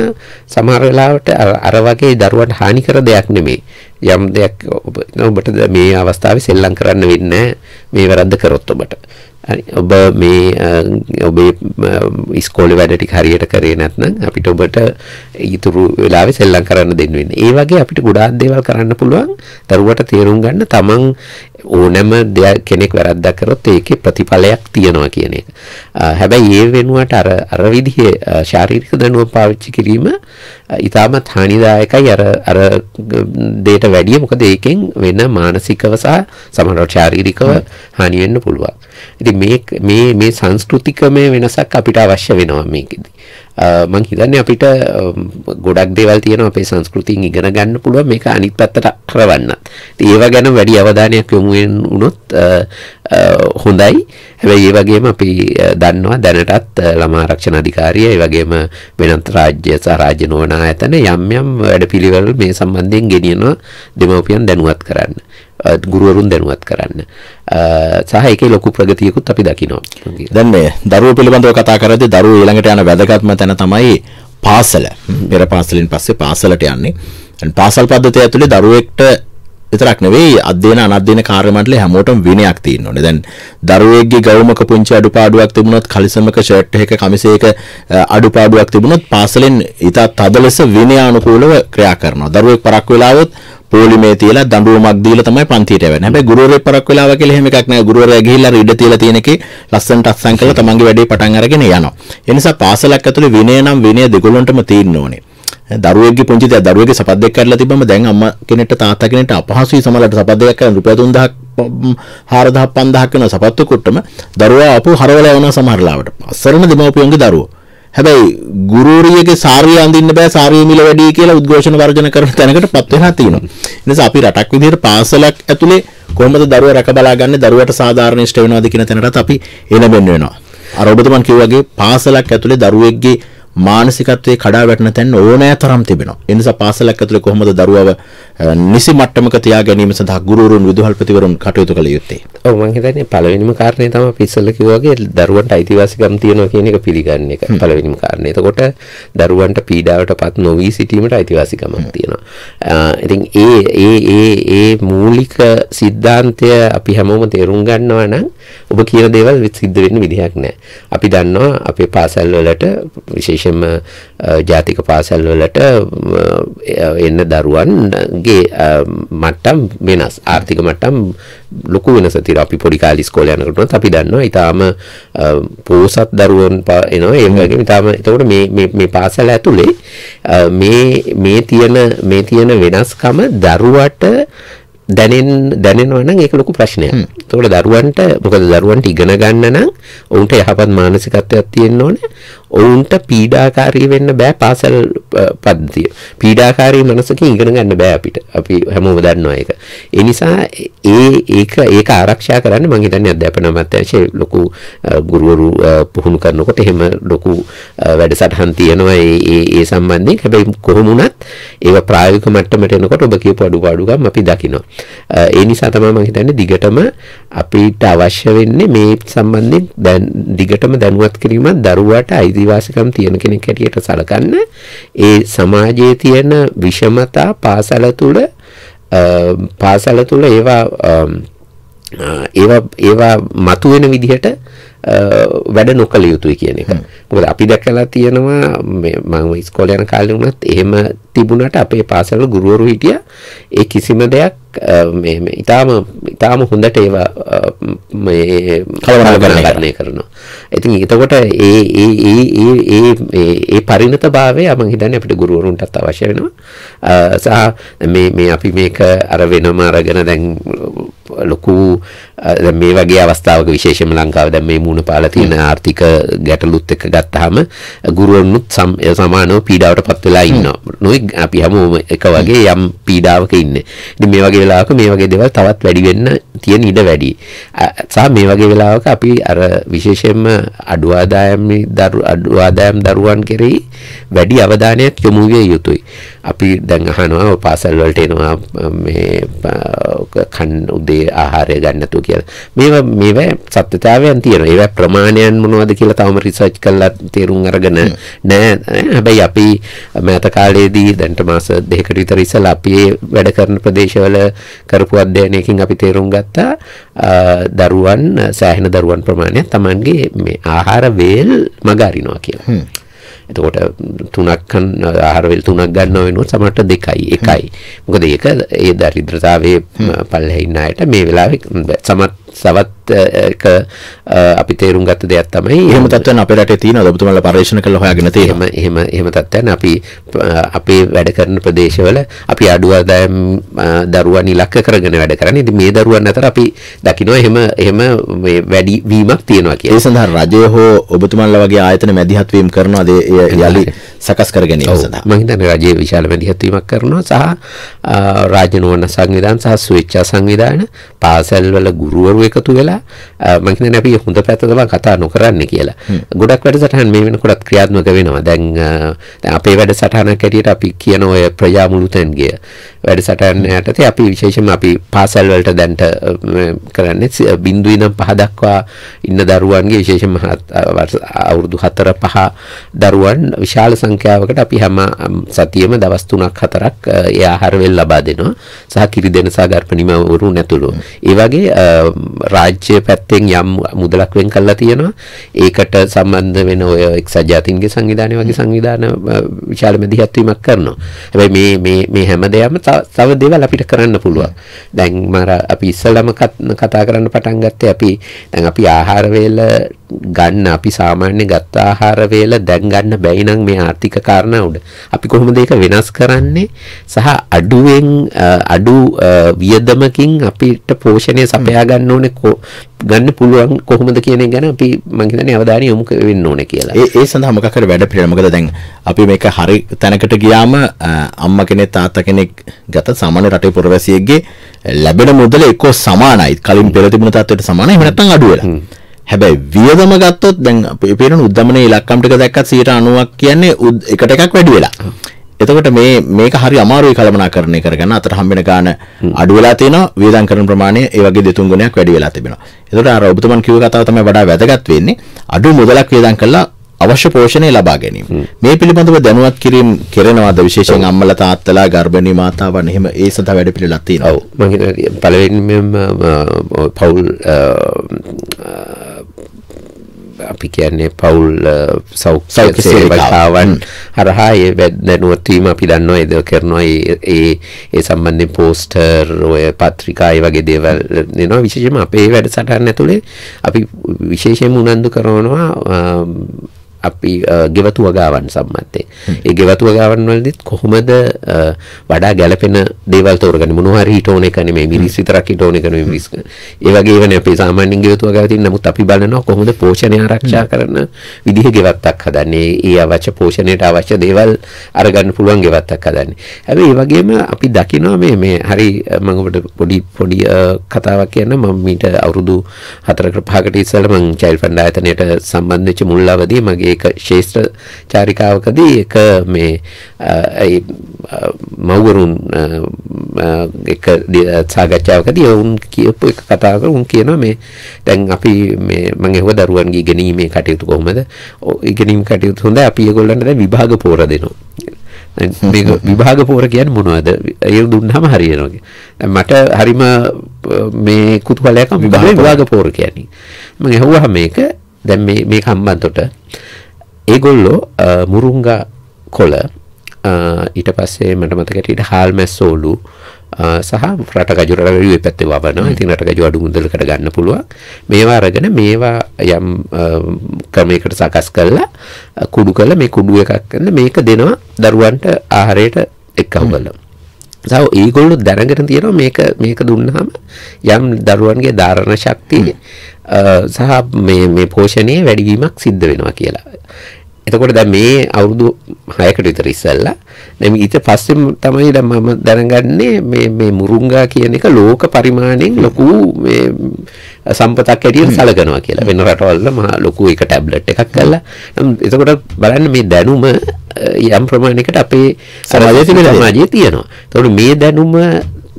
සමහර වෙලාවට අර වගේ දරුවන්ට හානි කර දෙයක් නෙමෙයි. යම් දෙයක් ඔබට මේ අවස්ථාවේ සෙල්ලම් කරන්න වෙන්නේ මේ වැරද්ද කරොත් ඔබට. ඔබ මේ ඔබේ ඉස්කෝලේ වැඩ ටික හරියට කරේ නැත්නම් අපිට ඔබට ඊතුරු වෙලාවේ සෙල්ලම් කරන්න දෙන්න වෙන්නේ. ඒ වගේ අපිට ගොඩාක් දේවල් කරන්න පුළුවන්. දරුවට තේරුම් ගන්න තමන් ඕනෑම දෙයක් කෙනෙක් වැරද්දක් කරොත් ඒකේ ප්‍රතිඵලයක් තියෙනවා කියන එක. හැබැයි ඒ වෙනුවට අර අර විදිහේ ශාරීරික දැනුම පාවිච්චි කිරීම ඉතාමත් හානිදායකයි අර අර දෙයට වැඩිය මොකද ඒකෙන් වෙන මානසිකව සහ සමහර ශාරීරිකව හානි වෙන්න පුළුවන්. ඉතින් මේ මේ මේ සංස්කෘතිකමය වෙනසක් අපිට අවශ්‍ය වෙනවා මේකෙදි. මං හිතන්නේ අපිට ගොඩක් දේවල් තියෙනවා අපේ සංස්කෘතියෙන් ඉගෙන ගන්න පුළුවන් මේක අනිත් පැත්තට කරවන්න. ඉතින් ඒව ගැන වැඩි අවධානයක් යොමු වුණොත් හොඳයි. හැබැයි ඒ වගේම අපි දන්නවා දැනටත් ළමා ආරක්ෂණ අධිකාරිය ඒ වගේම වෙනත් රාජ්‍ය සහ රාජ්‍ය නොවන ආයතන යම් යම් වැඩපිළිවෙළ මේ සම්බන්ධයෙන් ගෙනියනවා දෙමව්පියන් දැනුවත් කරන්න. ගුරුවරුන් දැනුවත් කරන්න සහ එකේ ලොකු ප්‍රගතියකුත් අපි දකිනවා දැන් මේ දරුවෝ පිළිබඳව කතා කරද්දී දරුවෝ ඊළඟට යන වැදගත්ම තැන තමයි පාසල පෙර පාසලෙන් පස්සේ පාසලට යන්නේ පාසල් පද්ධතිය ඇතුලේ දරුවෙක්ට විතරක් නෙවෙයි අධ්‍යයන අනධ්‍යයන කාර්ය මණ්ඩලය හැමෝටම විනයක් තියෙන්න ඕනේ. දැන් දරුවෙක්ගේ ගෞමක පුංචි අඩුපාඩුවක් තිබුණොත් කලිසමක ෂර්ට් එකක කමිසයක අඩුපාඩුවක් තිබුණොත් පාසලෙන් ඊට තද ලෙස විනයානුකූලව ක්‍රියා කරනවා. දරුවෙක් පරක්කු වෙලාවොත් පොලිමේ තියලා දඬුවමක් දීලා තමයි පන්තියට යවන්නේ. හැබැයි ගුරුවරයෙක් පරක් වෙලාව කියලා එහෙම එකක් නෑ. ගුරුවරයා ගිහිල්ලා ඉඩ තියලා තියෙන එකේ ලස්සනට අත්සන් කරලා තමන්ගේ වැඩේ පටන් අරගෙන යනවා. ඒ නිසා පාසලක් ඇතුලේ විනය නම් විනය දෙගොල්ලන්ටම තියෙන්න ඕනේ. දරුවෙක්ගේ පුංචි දෙයක් දරුවෙක්ගේ සපත් දෙක කඩලා තිබ්බම දැන් අම්මා කෙනෙක්ට තාත්තා කෙනෙක්ට අපහසුයි සමහරවිට සපත් දෙකක් කරන් රුපියල් 3000ක් 4000ක් 5000ක් වෙන සපත්තු කොට්ටම දරුවා ආපහු හරවලා යනවා සමහරලාවට. අසරණ දෙමව්පියන්ගේ දරුවෝ. හැබැයි ගුරුරියගේ සාරිය අඳින්න බෑ සාරිය මිල වැඩි කියලා උද්ඝෝෂණ වර්ජන කරන තැනකටපත් වෙලා තියෙනවා. ඒ නිසා අපි රටක් විදිහට පාසලක් ඇතුලේ කොහොමද දරුවා රැක බලා ගන්න දරුවට සාධාරණ ඉෂ්ට වෙනවද කියන තැනටත් අපි එළඹෙන්න වෙනවා. අර ඔබතුමන් කිව්වාගේ පාසලක් ඇතුලේ දරුවෙක්ගේ මානසිකත්වයේ කඩා වැටෙන තැන් ඕනෑ තරම් තිබෙනවා. ඒ නිසා පාසලක් ඇතුලේ කොහොමද දරුවව නිසි මට්ටමක තියා ගැනීම සඳහා ගුරුවරුන් විදුහල්පතිවරුන් කටයුතු කළ යුත්තේ? ඔව් මම හිතන්නේ පළවෙනිම කාරණේ තමයි අපි ඉස්සෙල්ලා කිව්වා වගේ දරුවන්ට අයිතිවාසිකම් තියෙනවා කියන එක පිළිගන්න එක පළවෙනිම කාරණේ. එතකොට දරුවන්ට පීඩාවටපත් නොවි සිටීමට අයිතිවාසිකමක් තියෙනවා. ඉතින් ඒ ඒ ඒ ඒ මූලික સિદ્ધාන්තය අපි හැමෝම තේරුම් ගන්නවා නම් ඔබ කියන දේවල් සිද්ධ වෙන්න විදිහක් නැහැ. අපි දන්නවා අපේ පාසල් වලට විශේෂ විශේෂම ජාතික පාසල් වලට එන්න දරුවන්ගේ මට්ටම් වෙනස් ආර්ථික මට්ටම් ලොකු වෙනස තියෙනවා අපි පොඩි කාලේ ඉස්කෝලේ යනකොටත් අපි දන්නවා ඊටාම පෝසත් දරුවන් එනවා ඒ වගේම ඊටාම එතකොට මේ මේ පාසල ඇතුලේ මේ මේ තියෙන මේ තියෙන වෙනස්කම දරුවට දැනෙන් දැනෙනවා නම් ඒක ලොකු ප්‍රශ්නයක්. ඒතකොට දරුවන්ට මොකද දරුවන්ට ඉගෙන ගන්න නම් ඔවුන්ට යහපත් මානසිකත්වයක් තියෙන්න ඕනේ. ඔවුන්ට පීඩාකාරී වෙන්න බෑ පාසල් පද්ධතිය. පීඩාකාරී මනසකින් ඉගෙන ගන්න බෑ අපිට. අපි හැමෝම දන්නවා ඒක. ඒ නිසා ඒ ඒක ඒක ආරක්ෂා කරන්න මම හිතන්නේ අධ්‍යාපන අමාත්‍යාංශයේ ලොකු ගුරුවරු පුහුණු කරනකොට එහෙම ලොකු වැඩසටහන් තියෙනවා ඒ ඒ සම්බන්ධයෙන්. හැබැයි කොහොම වුණත් ඒව ප්‍රායෝගික මට්ටමට එනකොට ඔබ කියපු අඩුපාඩුකම් අපි දකිනවා. ඒ නිසා තමයි මම හිතන්නේ දිගටම අපිට අවශ්‍ය වෙන්නේ මේ සම්බන්ධයෙන් දැන් දිගටම දැනුවත් කිරීමක් දරුවාට අයිති අයිතිවාසිකම් තියෙන කෙනෙක් හැටියට සැලකන්න ඒ සමාජයේ තියෙන විෂමතා පාසල තුල පාසල තුල ඒවා ඒවා ඒවා මතුවෙන විදිහට වැඩ නොකළ යුතුයි කියන එක. මොකද අපි දැකලා තියෙනවා මම ඉස්කෝලේ යන කාලේ වුණත් එහෙම තිබුණාට අපේ පාසල ගුරුවරු හිටියා ඒ කිසිම දෙයක් මේ ඉතාම ඉතාම හොඳට ඒවා මේ කලවරාකරණය කරනවා. ඉතින් එතකොට ඒ ඒ ඒ ඒ ඒ ඒ පරිණත භාවය මම හිතන්නේ අපිට ගුරුවරුන්ටත් අවශ්‍ය වෙනවා. සහ මේ මේ අපි මේක අර වෙනම අරගෙන දැන් ලොකු මේ වගේ අවස්ථාවක විශේෂම ලංකාව දැන් මේ මූණ පාලා තියෙන ආර්ථික ගැටලුත් එක්ක ගත්තාම ගුරුවරුන්ත් සමානව පීඩාවටපත් වෙලා ඉන්නවා. නොයි අපි හැමෝම එක වගේ යම් පීඩාවක ඉන්නේ. ඉතින් මේ වගේ වෙලාවක මේ වගේ දේවල් තවත් වැඩි වෙන්න තියෙන ඉඩ වැඩි. සහ මේ වගේ වෙලාවක අපි අර විශේෂයෙන්ම අඩු ආදායම් අඩු ආදායම් දරුවන් කෙරෙහි වැඩි අවධානයක් යොමු විය යුතුයි. අපි දැන් අහනවා පාසල් වලට එනවා මේ කන් උදේ ආහාරය ගන්න නැතුව කියලා. මේවා මේවා සත්‍යතාවයන් තියෙනවා. ඒවා ප්‍රමාණයන් මොනවද කියලා තවම රිසර්ච් කරලා තේරුම් අරගෙන නෑ. හැබැයි අපි මෑත කාලයේදී දැන්ට මාස දෙකකට විතර ඉස්සලා අපි වැඩ කරන ප්‍රදේශවල කරපු අධ්‍යයනයකින් අපි තේරුම් ගත්තා දරුවන් සෑහෙන දරුවන් ප්‍රමාණයක් Tamanගේ මේ ආහාර වේල් මග අරිනවා කියලා. එතකොට තුනක් ආහාරවල තුනක් ගන්න වෙනුවට සමහරට දෙකයි එකයි. මොකද ඒක ඒ දරිද්‍රතාවයේ පල්ලෙහින් අයට මේ වෙලාවේ සමත් සවත් එක අපි තේරුම් ගත්ත දෙයක් තමයි එහෙම තත්ත්වයන් අපේ රටේ තියෙනවා ඔබතුමාලා පර්යේෂණ කළා හොයාගෙන තියෙනවා එහෙම එහෙම එහෙම තත්ත්වයන් අපි අපේ වැඩ කරන ප්‍රදේශවල අපි අඩු ආදායම් දරුවන් ඉලක්ක කරගෙන වැඩ කරන්නේ ඉතින් මේ දරුවන් අතර අපි දකිනවා එහෙම එහෙම මේ වැඩි වීමක් තියෙනවා කියලා ඒ සඳහා රජය හෝ ඔබතුමාලා වගේ ආයතන මැදිහත් වීම කරනවාද යලි සකස් කර ගැනීම සඳහා මම හිතන්නේ රජයේ විශාල මැදිහත්වීමක් කරනවා සහ රාජ්‍ය නෝන සංවිධාන සහ ස්වේච්ඡා සංවිධාන පාසල් වල ගුරුවරු එකතු වෙලා මම හිතන්නේ අපි හොඳ පැත්ත තමයි කතා නොකරන්නේ කියලා. ගොඩක් වැඩසටහන් මේ වෙනකොටත් ක්‍රියාත්මක වෙනවා. දැන් අපේ වැඩසටහනක් ඇටියට අපි කියන ඔය ප්‍රජාමුළුතන්ගේ වැඩසටහන යටතේ අපි විශේෂයෙන්ම අපි පාසල් වලට දැන්ට කරන්නේ බිඳුයි නම් පහ දක්වා ඉන්න දරුවන්ගේ විශේෂයෙන්ම අවුරුදු 4 5 දරුවන් විශාල සංඛ්‍යාවකට අපි හැම සතියෙම දවස් 3ක් 4ක් ඒ ආහාර වේල් ලබා දෙනවා සහ කිරි දෙන සහ ගර්භණිමවරු නැතුළු. ඒ වගේ රාජ්‍ය පැත්තෙන් යම් මුදලක් වෙන් කරලා තියෙනවා. ඒකට සම්බන්ධ වෙන ඔය එක්සත් ජාතීන්ගේ සංවිධානය වගේ සංවිධාන විශාල මැදිහත් වීමක් කරනවා. හැබැයි මේ මේ මේ හැම දෙයක්ම තව දේවල් අපිට කරන්න පුළුවන්. දැන් මර අපි ඉස්සලම කතා කරන්න පටන් ගත්තේ අපි දැන් අපි ආහාර ගන්න අපි සාමාන්‍ය ගත්ත ආහාර දැන් ගන්න බැයි නම් මේ ආර්ථික කාරණා උඩ. අපි කොහොමද ඒක වෙනස් කරන්නේ? සහ අඩුවෙන් අඩු වියදමකින් අපිට පෝෂණය සපයා ගන්න ඕනේ ගන්න පුළුවන් කොහොමද කියන ගැන අපි මං හිතන්නේ අවධානය යොමු වෙන්න ඕනේ කියලා. ඒ ඒ සඳහා මොකක් හරි වැඩ පිළිවෙල මොකද දැන් අපි මේක හරි තැනකට ගියාම අම්මා කෙනෙක් තාත්තා කෙනෙක් ගත සාමාන්‍ය රටේ පුරවැසියෙක්ගේ ලැබෙන මුදල එක්ක සමානයි. කලින් පෙර තිබුණ තත්ත්වයට සමානයි. එහෙම නැත්නම් අඩු වෙලා. හැබැයි වියදම ගත්තොත් දැන් පේන උද්දමන ඉලක්කම් ටික දැක්කත් 90ක් කියන්නේ එකට එකක් වැඩි වෙලා. එතකොට මේ මේක හරි අමාරුයි කළමනාකරණය කරගන්න. අතට හම්බෙන ගාන අඩු වෙලා තියෙනවා. වේදම් කරන ප්‍රමාණය ඒ වගේ දෙතුන් ගුණයක් වැඩි වෙලා තිබෙනවා. එතකොට අර ඔබතුමන් කිව්ව කතාව තමයි වඩා වැදගත් වෙන්නේ. අඩු මුදලක් වේදම් කළා අවශ්‍ය පෝෂණය ලබා ගැනීම. මේ පිළිබඳව දැනුවත් කිරීම කරනවාද විශේෂයෙන් අම්මලා තාත්තලා ගර්භණී මාතාවන් එහෙම ඒ සඳහා වැඩ පිළිලක් තියෙනවා. ඔව් මම හිතන්නේ පළවෙනිම පෞල් අපි කියන්නේ පවුල් සෞඛ්‍ය සේවිකාවන් හරහා ඒ දැනුවත් වීම අපි දන්නවා ඒද කරනවා ඒ ඒ සම්බන්ධයෙන් පෝස්ටර් ඔය පත්‍රිකා ඒ වගේ දේවල් දෙනවා විශේෂයෙන්ම අපේ වැඩසටහන ඇතුලේ අපි විශේෂයෙන්ම උනන්දු කරනවා අපි ගෙවතු වගාවන් සම්මතේ. ඒ ගෙවතු වගාවන් වලදීත් කොහොමද වඩා ගැළපෙන දේවල් තෝරගන්නේ මොනවා හරි හිටෝන එක නෙමෙයි මිරිස් විතරක් හිටෝන එක නෙමෙයි මිරිස්. ඒ වගේ ඒවනේ අපි සාමාන්‍යයෙන් ගෙවතු වගාව තියෙන නමුත් අපි බලනවා කොහොමද පෝෂණය ආරක්ෂා කරන විදිහ ගෙවත්තක් හදන්නේ. ඒ අවශ්‍ය පෝෂණයට අවශ්‍ය දේවල් අරගන්න පුළුවන් ගෙවත්තක් හදන්නේ. හැබැයි ඒ වගේම අපි දකිනවා මේ මේ හරි මම ඔබට පොඩි පොඩි කතාවක් කියන්න මම මීට අවුරුදු 4කට 5කට ඉස්සෙල්ලා මම චයිල්ඩ් ෆන්ඩ් ආයතනයට සම්බන්ධ වෙච්ච මුල් අවදී මගේ ඒක ශේෂ්ත්‍ර චාරිකාවකදී ඒක මේ මව්වරුන් එක සාකච්ඡාවකදී වුන් කියපු එක කතා කරලා වුන් කියනවා මේ දැන් අපි මේ මම එහුව දරුවන්ගේ ඉගෙනීමේ කටයුතු කොහොමද? ඉගෙනීම් කටයුතු හොඳයි අපි ඒගොල්ලන්ට දැන් විභාග පෝර දෙනවා. මේක විභාග පෝර කියන්නේ මොනවද? ඒ දුන්නාම හරියනවා. මට හරිම මේ කුතුහලයක් විභාග පෝර කියන්නේ. මම ඇහුවා මේක දැන් මේ මේ කම්බන්තොට ඒගොල්ලෝ මුරුංගා කොළ ඊට පස්සේ මට මතකටට හාල් මැස්සෝලු සහ රට ගජුර වැ පැත්තේ වන ඉතින් රට ගජු අඩු මුදලකට ගන්න පුළුවන් මේවා අරගෙන මේවා යම් ක්‍රමයකට සකස් කරලා කුඩු කළ මේ කුඩුව එකක් කන්න මේක දෙනවා දරුවන්ට ආහරයට එක්කවල සව ඒගොල්ලු දැනගෙන තියෙනවා මේක මේක දුන්නහම යම් දරුවන්ගේ ධාරණ ශක්තිය සහ මේ පෝෂණය වැඩිවීමක් සිද්ධ වෙනවා කියලා එතකොට දැන් මේ අවුරුදු 6කට විතර ඉස්සෙල්ලා දැන් ඊට පස්සේ තමයි දැන් මම දැනගන්නේ මේ මේ මුරුංගා කියන එක ලෝක පරිමාණයෙන් ලොකු මේ සම්පතක් ඇටියට සැලකනවා කියලා. වෙන රටවල මහා ලොකු එක ටැබ්ලට් එකක් කරලා. එතකොට බලන්න මේ දැනුම යම් ප්‍රමාණයකට අපේ සමාජයේ තියෙනවා. එතකොට මේ දැනුම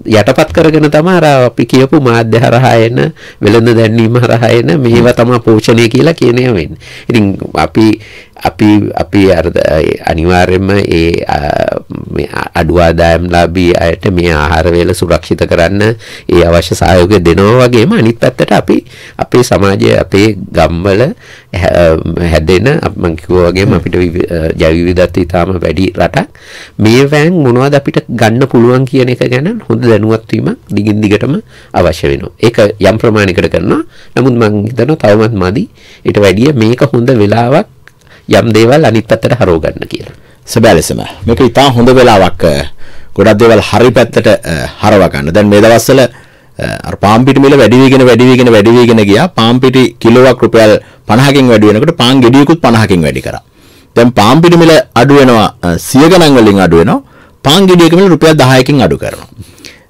යටපත් කරගෙන තමයි අර අපි කියපු මාධ්‍ය හරහා එන වෙළඳ දැන්වීම හරහා එන මේවා තමයි පෝෂණය කියලා කියන ඒවා වෙන්නේ. ඉතින් අපි අපි අපි අනිවාර්යයෙන්ම ඒ අඩුවාදායම් ලාභී අයට මේ ආහාර වේල සුරක්ෂිත කරන්න ඒ අවශ්‍ය සහයෝගය දෙනවා වගේම අනිත් පැත්තට අපි අපේ සමාජයේ අපේ ගම්වල හැදෙන මම කිව්වා වගේම අපිට ජෛව විවිධත්වය ඉතාම වැඩි රටක් මේ වෑන් මොනවද අපිට ගන්න පුළුවන් කියන එක ගැන හොඳ දැනුවත් වීමක් දිගින් දිගටම අවශ්‍ය වෙනවා. ඒක යම් ප්‍රමාණයකට කරනවා. නමුත් මම හිතනවා තවමත් මදි. ඊට වැඩිය මේක හොඳ වෙලාවක් යම් දේවල් අනිත් පැත්තට හරව ගන්න කියලා. සැබෑ ලෙසම මේක ඉතාම හොඳ වෙලාවක් ගොඩක් දේවල් හරි පැත්තට හරව ගන්න. දැන් මේ දවස්වල අර පාම් පිටි මිල වැඩි වෙගෙන වැඩි වෙගෙන වැඩි වෙගෙන ගියා. පාම් පිටි කිලෝවක් රුපියල් 50කින් වැඩි වෙනකොට පාන් ගෙඩියකුත් 50කින් වැඩි කරා. දැන් පාම් පිටි මිල අඩු වෙනවා 100 ගණන් වලින් අඩු වෙනවා. පාන් ගෙඩියක මිල රුපියල් 10කින් අඩු කරනවා.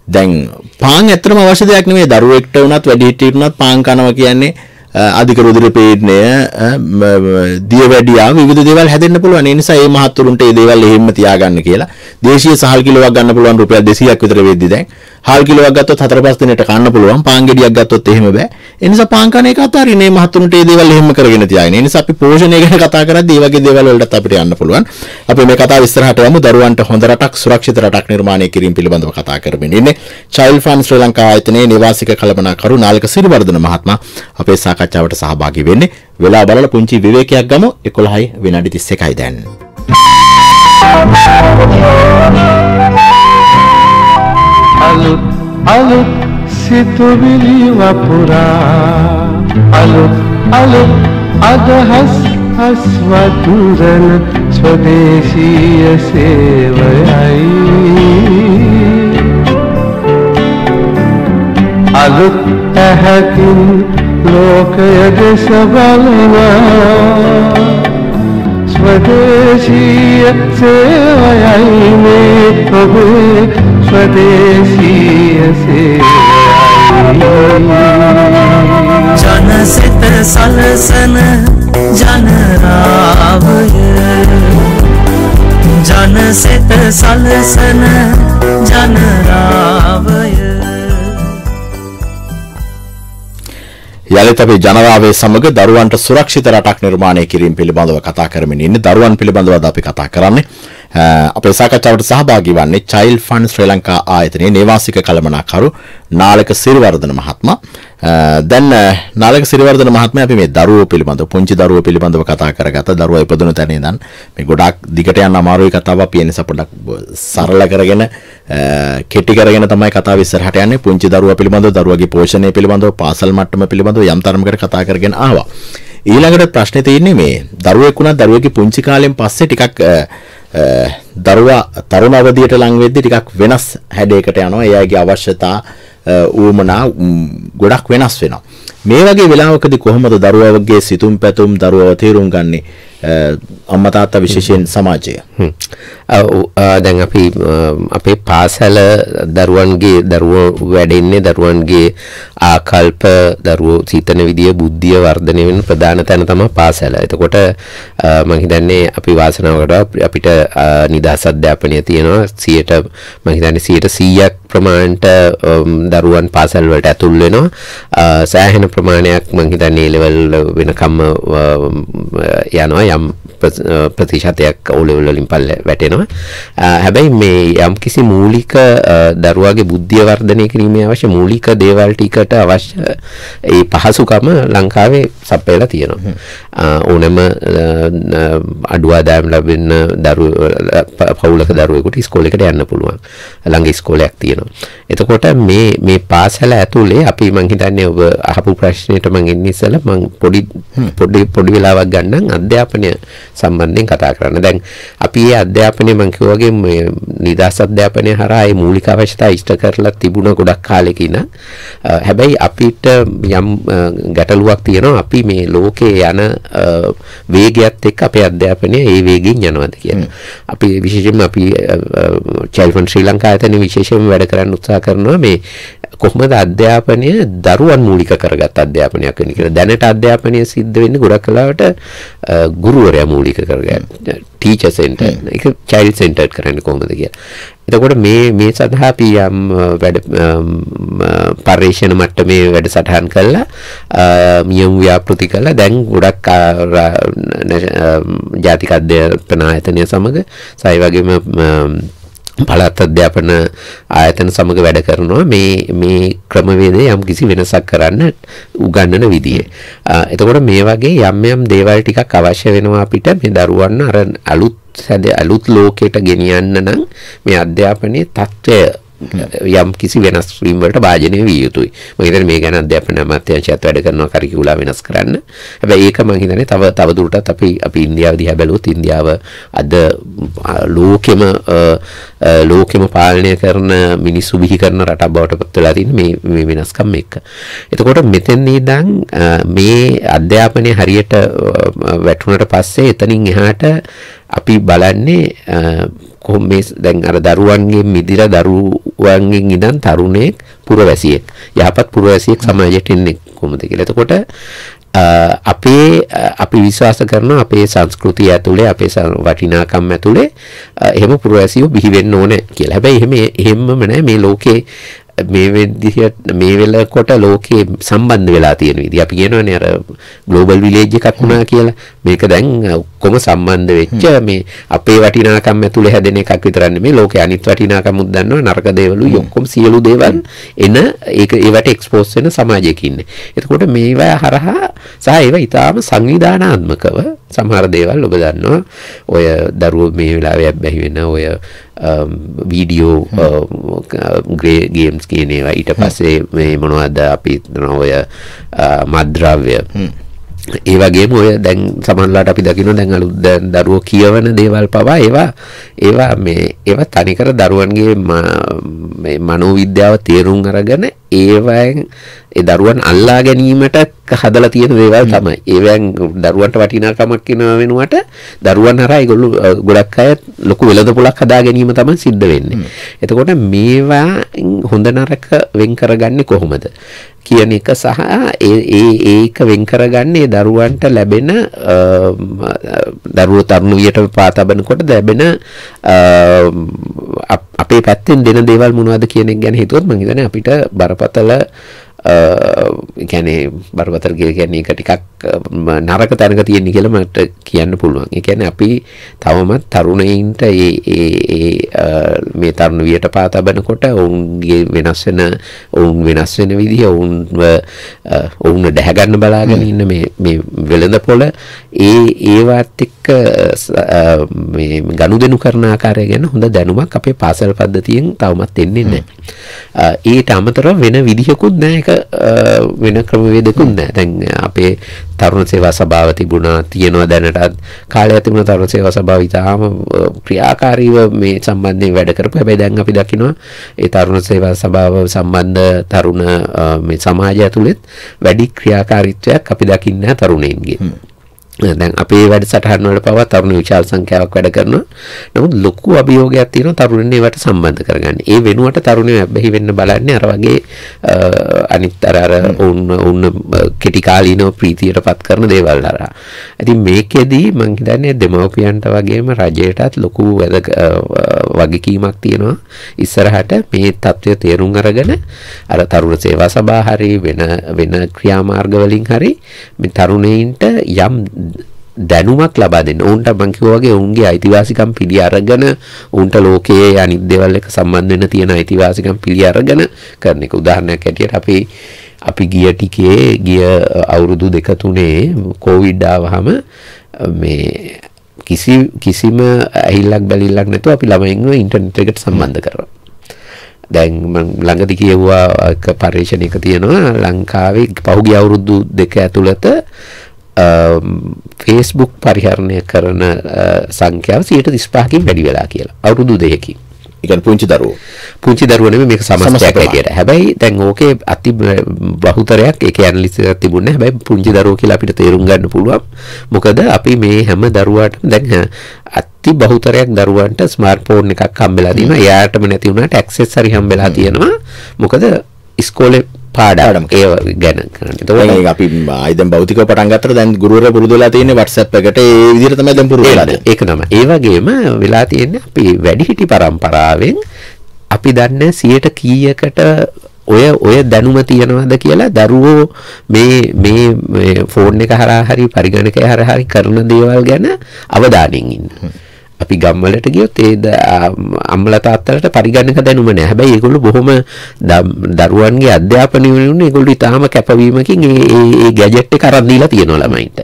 දැන් පාන් ඇත්තටම අවශ්‍ය දෙයක් නෙමෙයි දරුවෙක්ට වුණත් වැඩිහිටියෙකුට වුණත් පාන් කනවා කියන්නේ අධික රුධිර පීඩනය දියවැඩියා විවිධ දේවල් හැදෙන්න පුළුවන්. ඒ නිසා මේ මහත්තුරුන්ට මේ දේවල් එහෙම්ම තියාගන්න කියලා. දේශීය සහල් කිලෝවක් ගන්න පුළුවන් රුපියල් 200ක් විතර වෙද්දි දැන් හාල් කිලෝවක් ගත්තොත් 4-5 දිනකට කන්න පුළුවන්. පාන් ගෙඩියක් ගත්තොත් එහෙම බෑ. ඒ නිසා පාන් කන එක අතාරින්නේ මහතුන්ට මේ දේවල් එහෙම කරගෙන තියාගෙන. ඒ නිසා අපි පෝෂණය ගැන කතා කරද්දී මේ වගේ දේවල් වලටත් අපිට යන්න පුළුවන්. අපි මේ කතාව ඉස්සරහට යමු. දරුවන්ට හොඳ රටක්, සුරක්ෂිත රටක් නිර්මාණය කිරීම පිළිබඳව කතා කරමින් ඉන්නේ. චයිල්ඩ් ෆන්ඩ් ශ්‍රී ලංකා ආයතනයේ නිවාසික කළමනාකරු නාලක සිරිවර්ධන මහත්මයා අපේ සාකච්ඡාවට සහභාගී වෙන්නේ. වෙලා බලලා පුංචි විවේකයක් ගමු 11යි විනාඩි 31යි දැන්. අලුත් අලුත් සිතුවිලි වපුරා අලුත් අලුත් අදහස් අස්වතුරන ස්වදේශීය සේවයයි අලුත් ඇහැකින් ලෝකය දෙස බලවා स्वदेशीय सेवयाई में प्रभु ජනසිත සලසන ජනරාවය ජනසිත සලසන ජනරාවය යළිත් අපි ජනරාවේ සමග දරුවන්ට සුරක්ෂිත රටක් නිර්මාණය කිරීම පිළිබඳව කතා කරමින් ඉන්නේ දරුවන් පිළිබඳව අපි කතා කරන්නේ අපේ සාකච්ඡාවට සහභාගී වන්නේ Child Fund ශ්‍රී ලංකා ආයතනයේ නේවාසික කළමනාකරු නාලක සිරිවර්ධන මහත්මයා. දැන් නාලක සිරිවර්ධන මහත්මයා අපි මේ දරුවෝ පිළිබඳව පුංචි දරුවෝ පිළිබඳව කතා කරගත දරුවා ඉපදුන තැන ඉඳන් මේ ගොඩක් දිගට යන අමාරුයි කතාව අපි ඒ නිසා පොඩ්ඩක් සරල කරගෙන කෙටි කරගෙන තමයි කතාව ඉස්සරහට යන්නේ පුංචි දරුවා පිළිබඳව දරුවාගේ පෝෂණය පිළිබඳව පාසල් මට්ටම පිළිබඳව යම් තරමකට කතා කරගෙන ආවා. ඊළඟට ප්‍රශ්නේ තියෙන්නේ මේ දරුවෙක් වුණා දරුවෙක්ගේ පුංචි කාලෙන් පස්සේ ටිකක් දරුවා තරුණ අවධියට ලං වෙද්දී ටිකක් වෙනස් හැඩයකට යනවා. ඒ අයගේ අවශ්‍යතා ඌමනා ගොඩක් වෙනස් වෙනවා. මේ වගේ වෙලාවකදී කොහොමද දරුවවගේ සිතුම් පැතුම් දරුවව තේරුම් ගන්නෙ අම්මා තාත්තා විශේෂයෙන් සමාජය. දැන් අපි අපේ පාසල දරුවන්ගේ දරුවෝ වැඩෙන්නේ දරුවන්ගේ ආකල්ප දරුවෝ සිතන විදිය බුද්ධිය වර්ධනය වෙන ප්‍රධාන තැන තමයි පාසල. එතකොට මම හිතන්නේ අපි වාසනාවකට අපිට නිදහස් අධ්‍යාපනය තියෙනවා 100ට මම හිතන්නේ 100ක් ප්‍රමාණයට දරුවන් පාසල් වලට ඇතුල් වෙනවා. සෑහෙන ප්‍රමාණයක් මං හිතන්නේ ලෙවල් වෙනකම්ම යනවා යම් ප්‍රතිශතයක් ඕලෙවල් වලින් පල්ල වැටෙනවා හැබැයි මේ යම් කිසි මූලික දරුවාගේ බුද්ධිය වර්ධනය කිරීමේ අවශ්‍ය මූලික දේවල් ටිකට අවශ්‍ය ඒ පහසුකම ලංකාවේ සපයලා තියෙනවා ඕනෑම අඩු ආදායම් ලැබෙන දරුවෝ පවුලක දරුවෙකුට ඉස්කෝලේකට යන්න පුළුවන් ළඟ ඉස්කෝලයක් තියෙනවා එතකොට මේ මේ පාසල ඇතුලේ අපි මං හිතන්නේ ඔබ අහපු ප්‍රශ්නෙට මං එන්නේ ඉස්සෙල්ලා මං පොඩි පොඩි පොඩි වෙලාවක් ගන්නම් අධ්‍යාපනය සම්බන්ධයෙන් කතා කරන්න. දැන් අපි මේ අධ්‍යාපනයේ මම කිව්වාගේ මේ නිදාස් අධ්‍යාපනය හරහා මේ මූලික අවශ්‍යතා ඉෂ්ට කරලා තිබුණ ගොඩක් කාලෙක ඉන. හැබැයි අපිට යම් ගැටලුවක් තියෙනවා අපි මේ ලෝකේ යන වේගයත් එක්ක අපේ අධ්‍යාපනය ඒ වේගයෙන් යනවාද කියන. අපි විශේෂයෙන්ම අපි චයිල්ඩ් ශ්‍රී ලංකා ඇතන විශේෂයෙන්ම වැඩ කරන්න උත්සාහ කරනවා මේ කොහොමද අධ්‍යාපනය දරුවන් මූලික කරගත් අධ්‍යාපනයක් වෙන්නේ කියලා. දැනට අධ්‍යාපනය සිද්ධ වෙන්නේ ගොඩක් කලාවට ගුරුවරයා මූලික කරගන්න. ටීචර් සෙන්ටර් එක චයිල්ඩ් සෙන්ටර් කරන්නේ කොහොමද කියලා. එතකොට මේ මේ සඳහා අපි යම් වැඩ පර්යේෂණ මට්ටමේ වැඩසටහන් කළා මියම් ව්‍යාපෘති කළා දැන් ගොඩක් ජාතික අධ්‍යාපන ආයතනය සමග සයි වගේම පළාත් අධ්‍යාපන ආයතන සමග වැඩ කරනවා මේ මේ ක්‍රමවේදය යම් කිසි වෙනසක් කරන්න උගන්නන විදිය. එතකොට මේ වගේ යම් යම් දේවල් ටිකක් අවශ්‍ය වෙනවා අපිට මේ දරුවන් අර අලුත් සැද අලුත් ලෝකයට ගෙනියන්න නම් මේ අධ්‍යාපනයේ తত্ত্বය යම් කිසි වෙනස් වීම් වලට භාජනය විය යුතුයි. මම හිතන්නේ මේ ගැන අධ්‍යාපන අමාත්‍යාංශයත් වැඩ කරනවා කරිකියුලා වෙනස් කරන්න. හැබැයි ඒක මම හිතන්නේ තව තව දුරටත් අපි අපි ඉන්දියාව දිහා බැලුවොත් ඉන්දියාව අද ලෝකෙම ලෝකෙම පාලනය කරන මිනිස්සු බිහි කරන රටක් බවට පත් වෙලා තියෙන මේ මේ වෙනස්කම් එක්ක. එතකොට මෙතෙන්දී ඉඳන් මේ අධ්‍යාපනය හරියට වැටුණට පස්සේ එතනින් එහාට අපි බලන්නේ කොහොම මේ දැන් අර දරුවන්ගේ මිදිර දරු වංගෙන් ඉඳන් තරුණයෙක් පුරවැසියෙක් යහපත් පුරවැසියෙක් සමාජයට එන්නේ කොහොමද කියලා. එතකොට අපේ අපි විශ්වාස කරන අපේ සංස්කෘතිය ඇතුලේ අපේ වටිනාකම් ඇතුලේ එහෙම පුරවැසියෝ බිහි වෙන්න ඕනේ කියලා. හැබැයි එහෙම එහෙමම නෑ මේ ලෝකේ මේ විදිහට මේ වෙලකොට ලෝකේ සම්බන්ධ වෙලා තියෙන විදිහ. අපි කියනවානේ අර ග්ලෝබල් විලේජ් එකක් වුණා කියලා. මේක දැන් ඔක්කොම සම්බන්ධ වෙච්ච මේ අපේ වටිනාකම් ඇතුලේ හැදෙන එකක් විතරක් නෙමෙයි ලෝකේ අනිත් වටිනාකමුත් දන්නවා නරක දේවලුයි ඔක්කොම සියලු දේවල් එන ඒක ඒවට එක්ස්පෝස් වෙන සමාජයක ඉන්නේ. එතකොට මේවා හරහා සහ ඒවා ඊටාම සංවිධානාත්මකව සමහර දේවල් ඔබ දන්නවා ඔය දරුවෝ මේ වෙලාවේ බැහැ වෙන ඔය වීඩියෝ ග්‍රේ ගේම්ස් කියනේවා ඊට පස්සේ hmm. මේ මොනවද අපි නොවය uh, මද්‍රව්‍ය hmm. ඒ වගේම ඔය දැන් සමහරලාට අපි දකින දැන් අලුත් දැන් දරුවෝ කියවන දේවල් පවා ඒවා ඒවා මේ ඒවා තනිකර දරුවන්ගේ මේ මනෝවිද්‍යාව තේරුම් අරගෙන ඒවෙන් ඒ දරුවන් අල්ලා ගැනීමට හදලා තියෙන දේවල් තමයි. ඒවෙන් දරුවන්ට වටිනාකමක් වෙන වෙනුවට දරුවන් හරහා ඒගොල්ලෝ ගොඩක් අය ලොකු වෙළඳපොලක් හදා ගැනීම තමයි සිද්ධ වෙන්නේ. එතකොට මේවා හොඳ නරක වෙන් කරගන්නේ කොහොමද? කියන එක සහ ඒ ඒ ඒක වෙන් කරගන්නේ දරුවන්ට ලැබෙන දරුවෝ තරුණ වියට පාතබනකොට ලැබෙන අපේ පැත්තෙන් දෙන දේවල් මොනවද කියන එක ගැන හිතුවොත් මම හිතන්නේ අපිට බරපතල ගැනේ බරවතරගේ කියන්නේ එක ටිකක් නරක තැනක තියෙන කියලා මට කියන්න පුළුවන්. ඒ කියන්නේ අපි තවමත් තරුණයින්ට ඒ ඒ මේ තරුණ වියට පා තබනකොට ඔවුන්ගේ වෙනස් වෙන ඔවුන් වෙනස් වෙන විදිහ ඔවුන්ව ඔවුන් දැහැගන්න බලාගෙන ඉන්න මේ මේ වෙළඳ පොළ ඒ ඒවත් එක්ක මේ ගනුදෙනු කරන ආකාරය ගැන හොඳ දැනුමක් අපේ පාසල් පද්ධතියෙන් තවමත් එන්නේ නැහැ. ඊට අමතරව වෙන විදිහකුත් නැහැ වෙන ක්‍රමවේදකුත් නැහැ. දැන් අපේ තරුණ සේවා සභාව තිබුණා තියෙනවා දැනටත්. කාලය තිබුණ තරුණ සේවා සභාව ඉතාම ක්‍රියාකාරීව මේ සම්බන්ධයෙන් වැඩ කරපු. හැබැයි දැන් අපි දකිනවා ඒ තරුණ සේවා සභාව සම්බන්ධ තරුණ මේ සමාජය ඇතුළෙත් වැඩි ක්‍රියාකාරීත්වයක් අපි දකින්නේ නැහැ තරුණයින්ගේ. දැන් අපේ වැඩසටහන් වල පවා තරුණ විශාල සංඛ්‍යාවක් වැඩ කරනවා. නමුත් ලොකු අභියෝගයක් තියෙනවා තරුණින් ඒවට සම්බන්ධ කරගන්න. ඒ වෙනුවට තරුණයෝ ඇබ්බැහි වෙන්න බලන්නේ අර වගේ අනිත් අර අර උන්න උන්න කෙටි කාලීනව ප්‍රීතියටපත් කරන දේවල් අරහා. ඉතින් මේකෙදි මම හිතන්නේ දෙමව්පියන්ට වගේම රජයටත් ලොකු වැදගත් වගකීමක් තියෙනවා. ඉස්සරහට මේ தත්ත්වය තේරුම් අරගෙන අර තරුණ සේවා සභා හරි වෙන වෙන ක්‍රියාමාර්ග වලින් හරි මේ තරුණයින්ට යම් දැනුමක් ලබා දෙන්න. උන්ට මං කිව්වාගේ උන්ගේ අයිතිවාසිකම් පිළි අරගෙන උන්ට ලෝකයේ අනිත් දේවල් එක්ක සම්බන්ධ වෙන්න තියෙන අයිතිවාසිකම් පිළි අරගෙන කරන එක. උදාහරණයක් ඇටියට අපි අපි ගිය ටිකේ ගිය අවුරුදු දෙක තුනේ කොවිඩ් ආවහම මේ කිසි කිසිම ඇහිල්ලක් බැලිල්ලක් නැතුව අපි ළමයින්ව ඉන්ටර්නෙට් එකට සම්බන්ධ කරනවා. දැන් මම ළඟදී කියවුවා පරීක්ෂණයක තියෙනවා ලංකාවේ පහුගිය අවුරුදු දෙක ඇතුළත ෆේස්බුක් um, පරිහරණය කරන uh, සංඛ්‍යාව 35කින් වැඩි වෙලා කියලා. අවුරුදු දෙකකින්. ඉතින් පුංචි දරුවෝ. පුංචි දරුවෝ නෙමෙයි මේක සමස්තයක් හැටියට. හැබැයි දැන් ඕකේ අති බහුතරයක් ඒකේ ඇනලිසිස් එකක් තිබුණේ නැහැ. හැබැයි පුංචි දරුවෝ කියලා අපිට තේරුම් ගන්න පුළුවන්. මොකද අපි මේ හැම දරුවාටම දැන් අති බහුතරයක් දරුවන්ට ස්මාර්ට් ෆෝන් එකක් හම්බෙලා තියෙනවා. එයාටම නැති වුණාට ඇක්සස් හරි හම්බෙලා තියෙනවා. මොකද ඉස්කෝලේ පාඩම් ඒ ගැන කරන්න ඒ අපි ආයද බෞතික පටන්ගතර දැන් ගුරුවර පුරුදුලා තියෙන වටසප් එකට ඒ විදිහට තමයි දැන් පුරුදු වෙලා ඒක තමයි ඒ වගේම වෙලා තියෙන්නේ අපි වැඩිහිටි පරම්පරාවෙන් අපි දන්නේ 100ට කීයකට ඔය ඔය දැනුම තියනවද කියලා දරුවෝ මේ මේ ෆෝන් එක හරහා හරි පරිගණකය හරහා හරි කරන දේවල් ගැන අවධානයෙන් ඉන්න. අපි ගම්වලට ගියොත් ඒ අම්මලා තාත්තලාට පරිගණක දැනුම නැහැ. හැබැයි ඒගොල්ලෝ බොහොම දරුවන්ගේ අධ්‍යාපනය වලින් ඒගොල්ලෝ ඉතාලම කැපවීමකින් ඒ ඒ ගැජට් එක අරන් දීලා තියෙනවා ළමයින්ට.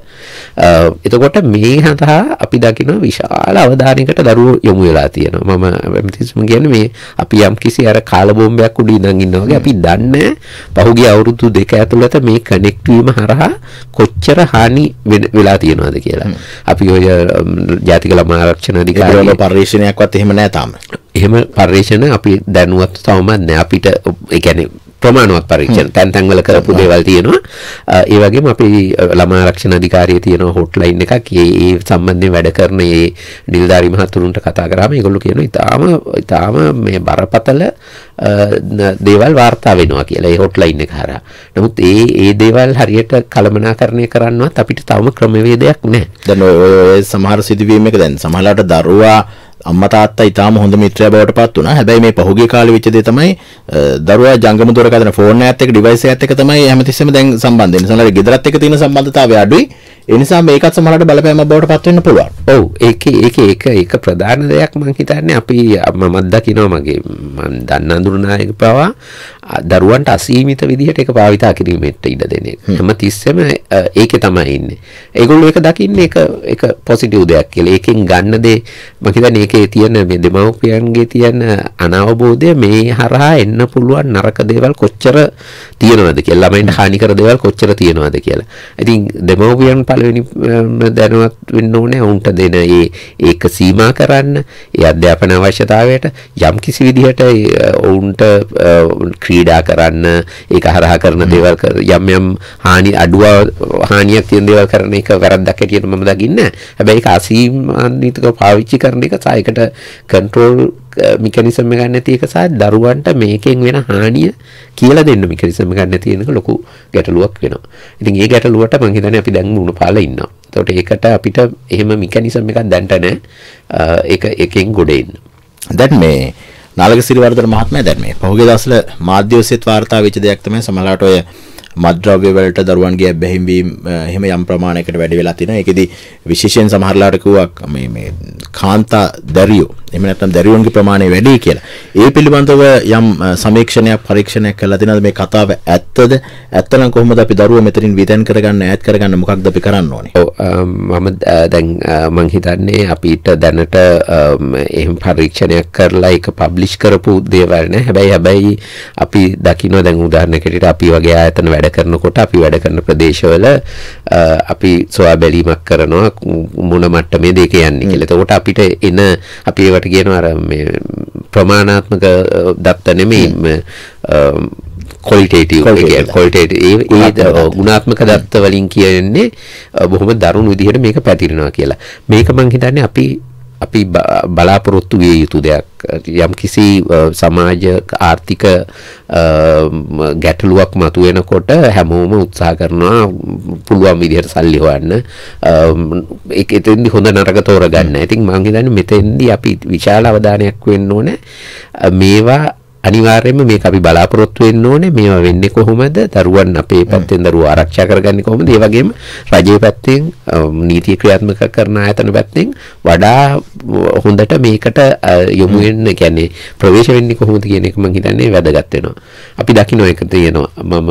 එතකොට මේ හතහා අපි දකින විශාල අවධානයකට දරුවෝ යොමු වෙලා තියෙනවා. මම හැමතිස්සම කියන්නේ මේ අපි යම් කිසි අර කාල බෝම්බයක් උඩ ඉඳන් ඉන්නවා වගේ අපි දන්නේ පහුගිය අවුරුදු දෙක ඇතුළත මේ කනෙක්ට් වීම හරහා කොච්චර හානි වෙලා තියෙනවද කියලා. අපි ඔය ජාතික ළමා ආරක්ෂණ අධිකාරී පර්යේෂණයක්වත් එහෙම නෑ තාම. එහෙම පර්යේෂණ අපි දැනුවත් තවමත් නෑ අපිට ඒ කියන්නේ ප්‍රමාණවත් පරීක්ෂණ තැන් තැන්වල කරපු දේවල් තියෙනවා ඒ වගේම අපි ළමා ආරක්ෂණ අධිකාරියේ තියෙන හොට්ලයින් එකක් ඒ සම්බන්ධයෙන් වැඩ කරන ඒ නිලධාරි මහතුරුන්ට කතා කරාම ඒගොල්ලෝ කියනවා ඊටාම ඊටාම මේ බරපතල දේවල් වාර්තා වෙනවා කියලා ඒ හොට්ලයින් එක හරහා. නමුත් ඒ ඒ දේවල් හරියට කළමනාකරණය කරන්නවත් අපිට තවම ක්‍රමවේදයක් නැහැ. දැන් ඔය සමහර සිදුවීම් එක දැන් සමහරවිට දරුවා අම්මා තාත්තා ඊටාම හොඳ මිත්‍රයා බවට පත් වුණා. හැබැයි මේ පහුගිය කාලේ වෙච්ච දේ තමයි දරුවා ජංගම දුරකථන ෆෝන් එකත් එක්ක ඩිවයිස් එකත් එක්ක තමයි හැමතිස්සෙම දැන් සම්බන්ධ වෙන්නේ. සමහරවිට ගෙදරත් එක්ක තියෙන සම්බන්ධතාවය අඩුයි. ඒ නිසා මේකත් සමහරවිට බලපෑමක් බවට පත් වෙන්න පුළුවන්. ඔව් ඒකේ ඒකේ ඒක ඒක ප්‍රධාන දෙයක් මම හිතන්නේ අපි මමත් දකිනවා මගේ මම දන්න අඳුරනායක පවා දරුවන්ට අසීමිත විදිහට ඒක භාවිතා කිරීමට ඉඩ දෙන එක. හැමතිස්සෙම ඒකේ තමයි ඉන්නේ. ඒගොල්ලෝ ඒක දකින්නේ ඒක ඒක පොසිටිව් දෙයක් කියලා. ඒකෙන් ගන්න දේ මම හිතන්නේ මේකේ තියෙන මේ දෙමව්පියන්ගේ තියෙන අනවබෝධය මේ හරහා එන්න පුළුවන් නරක දේවල් කොච්චර තියෙනවද කියලා ළමයින්ට හානි කර දේවල් කොච්චර තියෙනවද කියලා. ඉතින් දෙමව්පියන් පළවෙනි දැනුවත් වෙන්න ඕනේ උන්ට දෙන ඒ ඒක සීමා කරන්න ඒ අධ්‍යාපන අවශ්‍යතාවයට යම් කිසි විදිහට ඔවුන්ට ක්‍රීඩා කරන්න ඒක හරහා කරන දේවල් යම් යම් හානි අඩුව හානියක් තියෙන දේවල් කරන එක වැරද්දක් හැටියට මම දකින්නේ නැහැ. හැබැයි ඒක අසීමාන්විතව පාවිච්චි කරන එක ඒකට කන්ට්‍රෝල් මිකනිසම් එකක් නැති එක සහ දරුවන්ට මේකෙන් වෙන හානිය කියලා දෙන්න මිකනිසම් එකක් නැති වෙනක ලොකු ගැටලුවක් වෙනවා. ඉතින් ඒ ගැටලුවට මම හිතන්නේ අපි දැන් මුණ පාලා ඉන්නවා. එතකොට ඒකට අපිට එහෙම මිකනිසම් එකක් දැන්ට නැහැ. Uh, ඒක එකෙන් ගොඩ එන්න. දැන් මේ නාලක සිරිවර්ධන මහත්මයා දැන් මේ පහුගිය දවස්වල මාධ්‍ය ඔස්සේත් වාර්තා වෙච්ච දෙයක් තමයි සමහරවිට ඔය මද්‍රව්‍ය වලට දරුවන්ගේ ඇබ්බැහිම් වීම එහෙම යම් ප්‍රමාණයකට වැඩි වෙලා තිනවා. ඒකෙදි විශේෂයෙන් සමහරලාට කිව්වා මේ මේ කාන්තා දැරියෝ එහෙම නැත්නම් දැරියොන්ගේ ප්‍රමාණය වැඩි කියලා. ඒ පිළිබඳව යම් සමීක්ෂණයක් පරීක්ෂණයක් කරලා තිනවද මේ කතාව ඇත්තද? ඇත්තනම් කොහොමද අපි දරුවෝ මෙතනින් විදන් කරගන්න ඈත් කරගන්න මොකක්ද අපි කරන්න ඕනේ? ඔව් මම දැන් මං හිතන්නේ අපිට දැනට එහෙම පරීක්ෂණයක් කරලා ඒක පබ්ලිෂ් කරපු දේවල් නෑ. හැබැයි හැබැයි අපි දකින්න දැන් උදාහරණයකට අපි වගේ ආයතන වැඩ කරනකොට අපි වැඩ කරන ප්‍රදේශවල අපි සොයා බැලීමක් කරනවා මොන මට්ටමේද ඒක යන්නේ කියලා. එතකොට අපිට එන අපි ඒව ඒවට කියනවා අර මේ ප්‍රමාණාත්මක දත්ත නෙමෙයි කොල්ටේටව කොල්ටේට ඒ ගුණාත්මක දත්ත වලින් කියන්නේ බොහොම දරුණු විදිහට මේක පැතිරෙනවා කියලා මේක මං හිතන්නේ අපි අපි බලාපොරොත්තු විය යුතු දෙයක් යම් කිසි සමාජ ආර්ථික ගැටලුවක් මතුවෙනකොට හැමෝම උත්සාහ කරනවා පුළුවන් විදිහට සල්ලි හොයන්න ඒක එතෙන්දි හොඳ නරක තෝරගන්න. ඉතින් මම හිතන්නේ මෙතෙන්දි අපි විශාල අවධානයක් වෙන්න ඕනේ මේවා අනිවාර්යයෙන්ම මේක අපි බලාපොරොත්තු වෙන්න ඕනේ මේවා වෙන්නේ කොහොමද දරුවන් අපේ පැත්තෙන් දරුවා ආරක්ෂා කරගන්නේ කොහොමද ඒ වගේම රජයේ පැත්තෙන් නීති ක්‍රියාත්මක කරන ආයතන පැත්තෙන් වඩා හොඳට මේකට යොමු වෙන්න කියන්නේ ප්‍රවේශ වෙන්නේ කොහොමද කියන එක මම හිතන්නේ වැදගත් වෙනවා අපි දකින්න එක තියෙනවා මම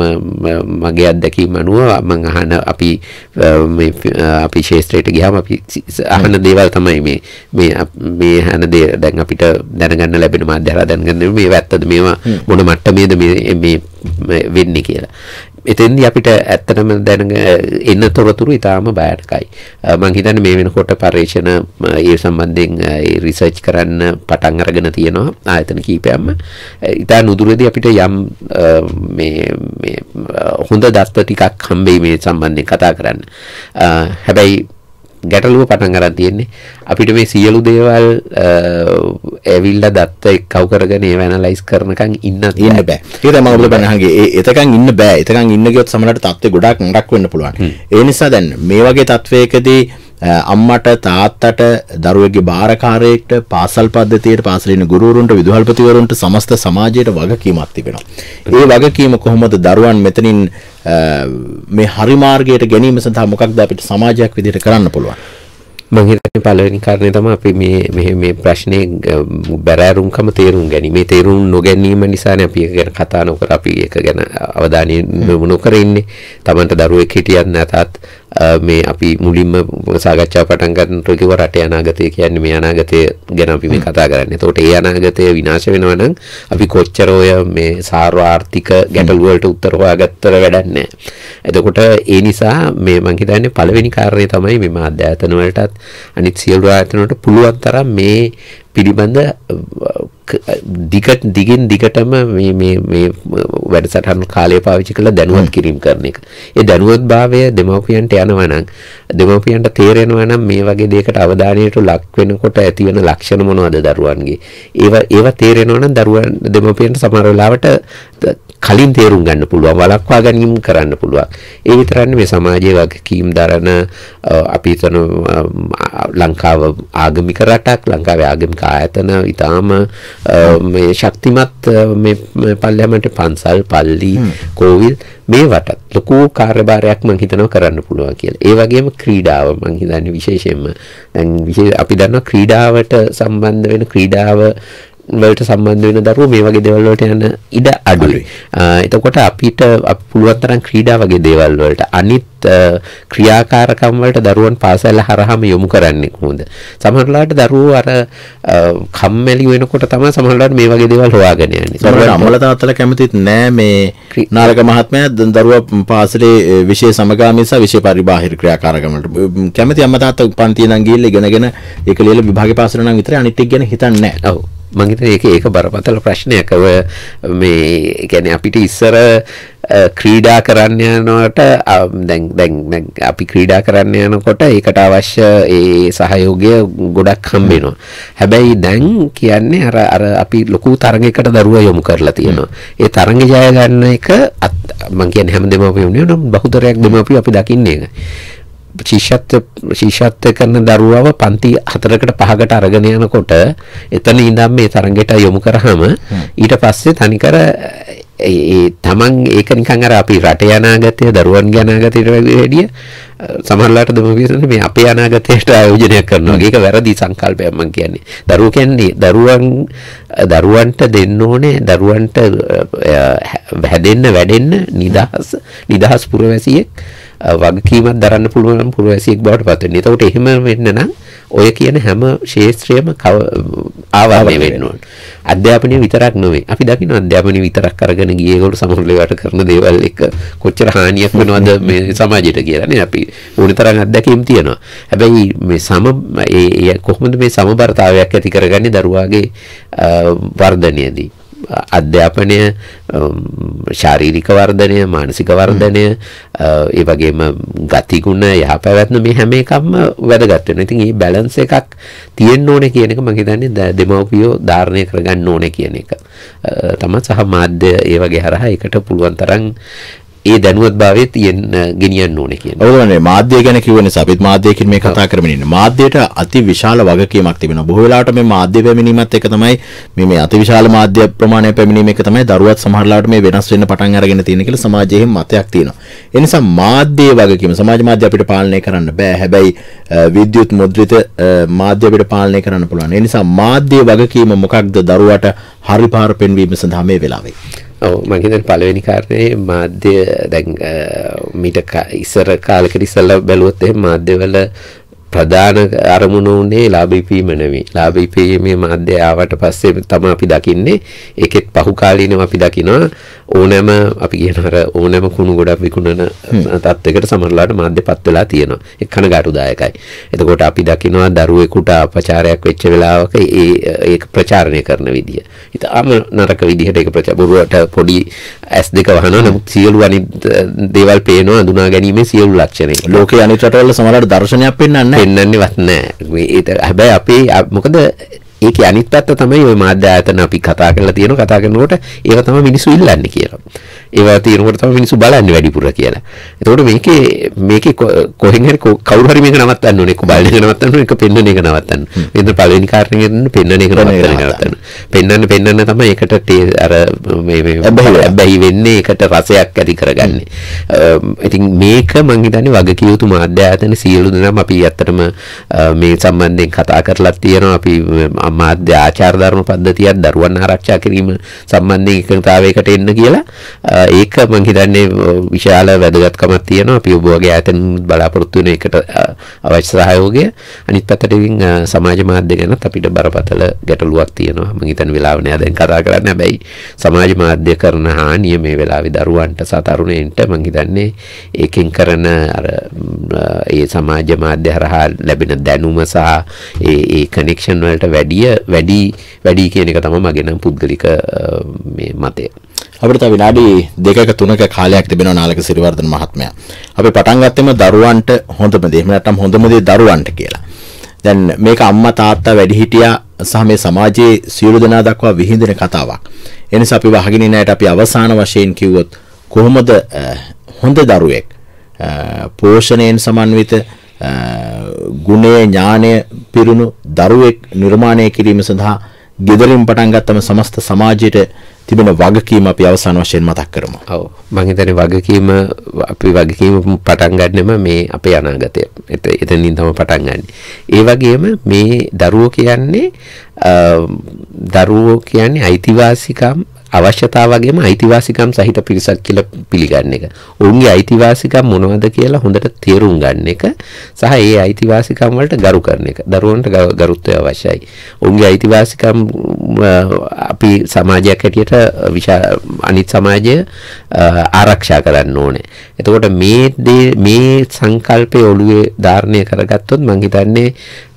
මගේ අත්දැකීම අනුව මම අහන අපි මේ අපි ශාස්ත්‍රයට ගියාම අපි අහන දේවල් තමයි මේ මේ මේ අහන දේ දැන් අපිට දැනගන්න ලැබෙන මාධ්‍යලා දැනගන්න මේ වැත්ත මොකද මේවා මොන මට්ටමේද මේ වෙන්නේ කියලා. එතෙන්දී අපිට ඇත්තටම දැනග එන්න තොරතුරු ඉතාම බයටකයි. මම හිතන්නේ මේ වෙනකොට පර්යේෂණ ඒ සම්බන්ධයෙන් ඒ රිසර්ච් කරන්න පටන් අරගෙන තියෙනවා ආයතන කීපයක්ම. ඉතා නුදුරේදී අපිට යම් මේ මේ හොඳ දස්ත ටිකක් හම්බෙයි මේ සම්බන්ධයෙන් කතා කරන්න. හැබැයි ගැටලුව පටන් අරන් තියෙන්නේ අපිට මේ සියලු දේවල් ඇවිල්ලා දත්ත එක්කව කරගෙන ඒව ඇනලයිස් කරනකන් ඉන්න ඉන්න බෑ ඒක තමයි ඔයගොල්ලෝ බනහගේ ඒ එතකන් ඉන්න බෑ එතකන් ඉන්න ගියොත් සමහරට තත්ත්වේ ගොඩාක් නරක වෙන්න පුළුවන් ඒ නිසා දැන් මේ වගේ තත්වයකදී අම්මට තාත්තට දරුවෙක්ගේ භාරකාරයෙක්ට පාසල් පද්ධතියට පාසල ඉන්න ගුරුවරුන්ට විදුහල්පතිවරුන්ට සමස්ත සමාජයට වගකීමක් තිබෙනවා. ඒ වගකීම කොහොමද දරුවන් මෙතනින් මේ හරි මාර්ගයට ගැනීම සඳහා මොකක්ද අපිට සමාජයක් විදිහට කරන්න පුළුවන්? මං හිතන්නේ පළවෙනි කාරණේ තමයි අපි මේ මෙහෙ මේ ප්‍රශ්නේ බැරෑරුම්කම තේරුම් ගැනීම. මේ තේරුම් නොගැනීම නිසානේ අපි ඒක ගැන කතා නොකර අපි ඒක ගැන අවධානය යොමු නොකර ඉන්නේ. Tamanට දරුවෙක් හිටියත් නැතත් මේ අපි මුලින්ම සාකච්ඡා පටන් ගන්නකොට කිව්ව රටේ අනාගතය කියන්නේ මේ අනාගතය ගැන අපි මේ කතා කරන්නේ. එතකොට ඒ අනාගතය විනාශ වෙනවා නම් අපි කොච්චර ඔය මේ සාර්වාර්ථික ගැටලු වලට උත්තර හොයාගත්තර වැඩක් නැහැ. එතකොට ඒ නිසා මේ මං හිතන්නේ පළවෙනි කාරණේ තමයි මේ මාධ්‍යයතන වලටත් අනිත් සියලු ආයතනවලට පුළුවන් තරම් මේ පිළිබඳ දිගට දිගින් දිගටම මේ මේ මේ වැඩසටහන් කාලය පාවිච්චි කරලා දැනුවත් කිරීම කරන එක. ඒ දැනුවත් භාවය දෙමව්පියන්ට යනවා නම් දෙමව්පියන්ට තේරෙනවා නම් මේ වගේ දෙයකට අවධානයට ලක් වෙනකොට ඇති වෙන ලක්ෂණ මොනවද දරුවන්ගේ? ඒවා ඒවා තේරෙනවා නම් දරුවන් දෙමව්පියන්ට සමහර වෙලාවට කලින් තේරුම් ගන්න පුළුවන් වළක්වා ගැනීම කරන්න පුළුවන් ඒ විතරන්නේ මේ සමාජයේ වගකීම් දරන අපි හිතන ලංකාව ආගමික රටක් ලංකාවේ ආගමික ආයතන ඊටාම මේ ශක්තිමත් මේ පල්ලෑමට පන්සල් පල්ලි කෝවිල් මේවට ලොකු කාර්යභාරයක් මම හිතනවා කරන්න පුළුවන් කියලා. ඒ වගේම ක්‍රීඩාව මම හිතන්නේ විශේෂයෙන්ම දැන් විශේෂ අපි දන්නවා ක්‍රීඩාවට සම්බන්ධ වෙන ක්‍රීඩාව වලට සම්බන්ධ වෙන දරුවෝ මේ වගේ දේවල් වලට යන ඉඩ අඩුයි. එතකොට අපිට පුළුවන් තරම් ක්‍රීඩා වගේ දේවල් වලට අනිත් ක්‍රියාකාරකම් වලට දරුවන් පාසල හරහාම යොමු කරන්නේ කොහොමද? සමහරලාට දරුවෝ අර කම්මැලි වෙනකොට තමයි සමහරලාට මේ වගේ දේවල් හොයාගෙන යන්නේ. සමහරවිට අම්මලා තාත්තලා කැමතිත් නෑ මේ නාලක මහත්මයා දරුවා පාසලේ විශේෂ සමගාමී සහ විශේෂ පරිබාහිර ක්‍රියාකාරකම් වලට කැමති අම්මා තාත්තා පන්තිය නම් ගිහිල්ලා ඉගෙනගෙන ඒක ලියලා විභාගේ පාසල නම් විතරයි අනිත් එක ගැන හිතන්නේ නෑ. ඔව්. මං හිතන්නේ ඒක ඒක බරපතල ප්‍රශ්නයක්. ඔය මේ කියන්නේ අපිට ඉස්සර ක්‍රීඩා කරන්න යනකොට දැන් දැන් අපි ක්‍රීඩා කරන්න යනකොට ඒකට අවශ්‍ය ඒ සහයෝගය ගොඩක් හම්බෙනවා. හැබැයි දැන් කියන්නේ අර අර අපි ලොකු තරගයකට දරුවා යොමු කරලා තියෙනවා. ඒ තරඟ ජය ගන්න එක මං කියන්නේ හැමදේම අපි වුණේ නම් බහුතරයක් දෙමාපියෝ අපි දකින්නේ ඒක. ශිෂ්‍යත්ව ශිෂ්‍යත්ව කරන දරුවව පන්ති 4කට 5කට අරගෙන යනකොට එතන ඉඳන් මේ තරඟයට යොමු කරාම ඊට පස්සේ තනිකර ඒ තමන් ඒක නිකන් අර අපි රටේ අනාගතය දරුවන්ගේ අනාගතයට වැඩිය සමහරලාට දෙමව්පියන් මේ අපේ අනාගතයට ආයෝජනය කරනවා. ඒක වැරදි සංකල්පයක් මම කියන්නේ. දරුවෝ කියන්නේ දරුවන් දරුවන්ට දෙන්න ඕනේ දරුවන්ට හැදෙන්න වැඩෙන්න නිදහස් නිදහස් පුරවැසියෙක් වගකීමක් දරන්න පුළුවන් පුරවැසියෙක් බවට පත් වෙන්න. ඒකට එහෙම වෙන්න නම් ඔය කියන හැම ශේත්‍රයම ආවාහනය වෙන්න ඕනේ. අධ්‍යාපනය විතරක් නෙවෙයි. අපි දකින අධ්‍යාපනය විතරක් කරගෙන ගිය ඒගොල්ලෝ සමහර වෙලාවට කරන දේවල් එක කොච්චර හානියක් වෙනවද මේ සමාජයට කියලා නේ අපි ඕනි තරම් අත්දැකීම් තියෙනවා. හැබැයි මේ සම ඒ කොහොමද මේ සමබරතාවයක් ඇති කරගන්නේ දරුවාගේ වර්ධනයේදී? අධ්‍යාපනය ශාරීරික වර්ධනය මානසික වර්ධනය ඒ වගේම ගතිගුණ යහපැවැත්ම මේ හැම එකක්ම වැදගත් වෙනවා. ඉතින් මේ බැලන්ස් එකක් තියෙන්න ඕනේ කියන එක මම හිතන්නේ දෙමව්පියෝ ධාරණය කරගන්න ඕනේ කියන එක. තමයි සහ මාධ්‍ය ඒ වගේ හරහා ඒකට පුළුවන් තරම් ඒ දැනුවත්භාවය තියෙන ගෙනියන්න ඕනේ කියන්නේ. ඔව් නේ මාධ්‍ය ගැන කිව්ව නිසා අපිත් මාධ්‍යකින් මේ කතා කරමින් ඉන්නේ. මාධ්‍යයට අති විශාල වගකීමක් තිබෙනවා. බොහෝ වෙලාවට මේ මාධ්‍ය පැමිණීමත් එක තමයි මේ මේ අති විශාල මාධ්‍ය ප්‍රමාණය පැමිණීම එක තමයි දරුවත් සමහරලාට මේ වෙනස් වෙන්න පටන් අරගෙන තියෙන කියලා සමාජයේ මතයක් තියෙනවා. ඒ නිසා මාධ්‍යයේ වගකීම සමාජ මාධ්‍ය අපිට පාලනය කරන්න බෑ. හැබැයි විද්‍යුත් මුද්‍රිත මාධ්‍ය අපිට පාලනය කරන්න පුළුවන්. ඒ නිසා මාධ්‍යයේ වගකීම මොකක්ද දරුවට හරි පාර පෙන්වීම සඳහා මේ වෙලාවේ. ඔව් මම හිතන්නේ පළවෙනි කාරණේ මාධ්‍ය දැන් මීට ඉස්සර කාලෙකට ඉස්සලා බැලුවොත් එහෙම මාධ්‍යවල ප්‍රධාන අරමුණ උනේ ලාභීපීම නෙවෙයි. ලාභීපීමේ මාධ්‍ය ආවට පස්සේ තමයි අපි දකින්නේ ඒකෙත් පහුකාලීනව අපි දකිනවා ඕනෑම අපි කියන අර ඕනෑම කුණු ගොඩක් විකුණන තත්යකට සමහරලාට මාධ්‍යපත් වෙලා තියෙනවා. ඒක කනගාටුදායකයි. එතකොට අපි දකිනවා දරුවෙකුට අපචාරයක් වෙච්ච වෙලාවක ඒ ඒක ප්‍රචාරණය කරන විදිය. ඉතාලම නරක විදිහට ඒක ප්‍රචාරබුරුවට පොඩි ඇස් දෙක වහනවා. නමුත් සියලු අනිත් දේවල් පේනවා අඳුනා ගැනීමේ සියලු ලක්ෂණ. ලෝකයේ අනිත් රටවල සමහරලාට දර්ශනයක් පෙන්වන්නේ පෙන්වන්නේවත් නැහැ. ඒක හැබැයි අපි මොකද ඒකේ අනිත් පැත්ත තමයි ওই මාධ්‍ය ආයතන අපි කතා කරලා තියෙන කතා කරනකොට ඒව තමයි මිනිස්සු ඉල්ලන්නේ කියලා. ඒවා තියෙනකොට තමයි මිනිස්සු බලන්නේ වැඩිපුර කියලා. එතකොට මේකේ මේකේ කොහෙන් හරි කවුරු හරි මේක නවත්තන්න ඕනේ. කොබල් එක නවත්තන්න ඕනේ. එක පෙන්වන එක නවත්තන්න. මෙතන පළවෙනි කාරණේ කියන්නේ පෙන්වන එක නවත්තන්න. පෙන්වන්න පෙන්වන්න තමයි ඒකට අර මේ මේ හැබැයි වෙන්නේ ඒකට රසයක් ඇති කරගන්නේ. ඉතින් මේක මම හිතන්නේ වගකිය යුතු මාධ්‍ය ආයතන සියලු දෙනාම අපි ඇත්තටම මේ සම්බන්ධයෙන් කතා කරලා තියෙනවා. අපි අමාත්‍ය ආචාර ධර්ම පද්ධතියක් දරුවන් ආරක්ෂා කිරීම සම්බන්ධයෙන් එකඟතාවයකට එන්න කියලා ඒක මම හිතන්නේ විශාල වැදගත්කමක් තියෙනවා අපි ඔබ වගේ ආයතන බලාපොරොත්තු වෙන එකට අවශ්‍ය සහයෝගය අනිත් පැත්තට සමාජ මාධ්‍ය ගැනත් අපිට බරපතල ගැටලුවක් තියෙනවා මම හිතන වෙලාව නෑ දැන් කතා කරන්න හැබැයි සමාජ මාධ්‍ය කරන හානිය මේ වෙලාවේ දරුවන්ට සහ තරුණයින්ට මම හිතන්නේ ඒකෙන් කරන අර ඒ සමාජ මාධ්‍ය හරහා ලැබෙන දැනුම සහ ඒ ඒ කනෙක්ෂන් වලට වැඩි ඊය වැඩි වැඩි කියන එක තමයි මගේ නම් පුද්ගලික මේ මතය. අපිට තව විනාඩි දෙකක තුනක කාලයක් තිබෙනවා නාලක සිරිවර්ධන මහත්මයා. අපි පටන් ගත්තෙම දරුවන්ට හොඳම දේ. එහෙම නැත්නම් හොඳම දේ දරුවන්ට කියලා. දැන් මේක අම්මා තාත්තා වැඩිහිටියා සහ මේ සමාජයේ සියලු දෙනා දක්වා විහිදෙන කතාවක්. ඒ නිසා අපි වහගෙන ඉන්න අයට අපි අවසාන වශයෙන් කිව්වොත් කොහොමද හොඳ දරුවෙක් පෝෂණයෙන් සමන්විත ගුණය ඥානය පිරුණු දරුවෙක් නිර්මාණය කිරීම සඳහා ගෙදරින් පටන් ගත්තම සමස්ත සමාජයට තිබෙන වගකීම අපි අවසාන වශයෙන් මතක් කරමු. ඔව්. මම හිතන්නේ වගකීම අපි වගකීම පටන් ගන්නෙම මේ අපේ අනාගතය. එතනින් තමයි පටන් ගන්නෙ. ඒ වගේම මේ දරුවෝ කියන්නේ දරුවෝ කියන්නේ අයිතිවාසිකම් අවශ්‍යතාව වගේම අයිතිවාසිකම් සහිත පිරිසක් කියලා පිළිගන්න එක. ඔවුන්ගේ අයිතිවාසිකම් මොනවද කියලා හොඳට තේරුම් ගන්න එක සහ ඒ අයිතිවාසිකම් වලට ගරු කරන එක. දරුවන්ට ගරුත්වය අවශ්‍යයි. ඔවුන්ගේ අයිතිවාසිකම් අපි සමාජයක් හැටියට අනිත් සමාජය ආරක්ෂා කරන්න ඕනේ. එතකොට මේ මේ සංකල්පය ඔළුවේ ධාරණය කරගත්තොත් මං හිතන්නේ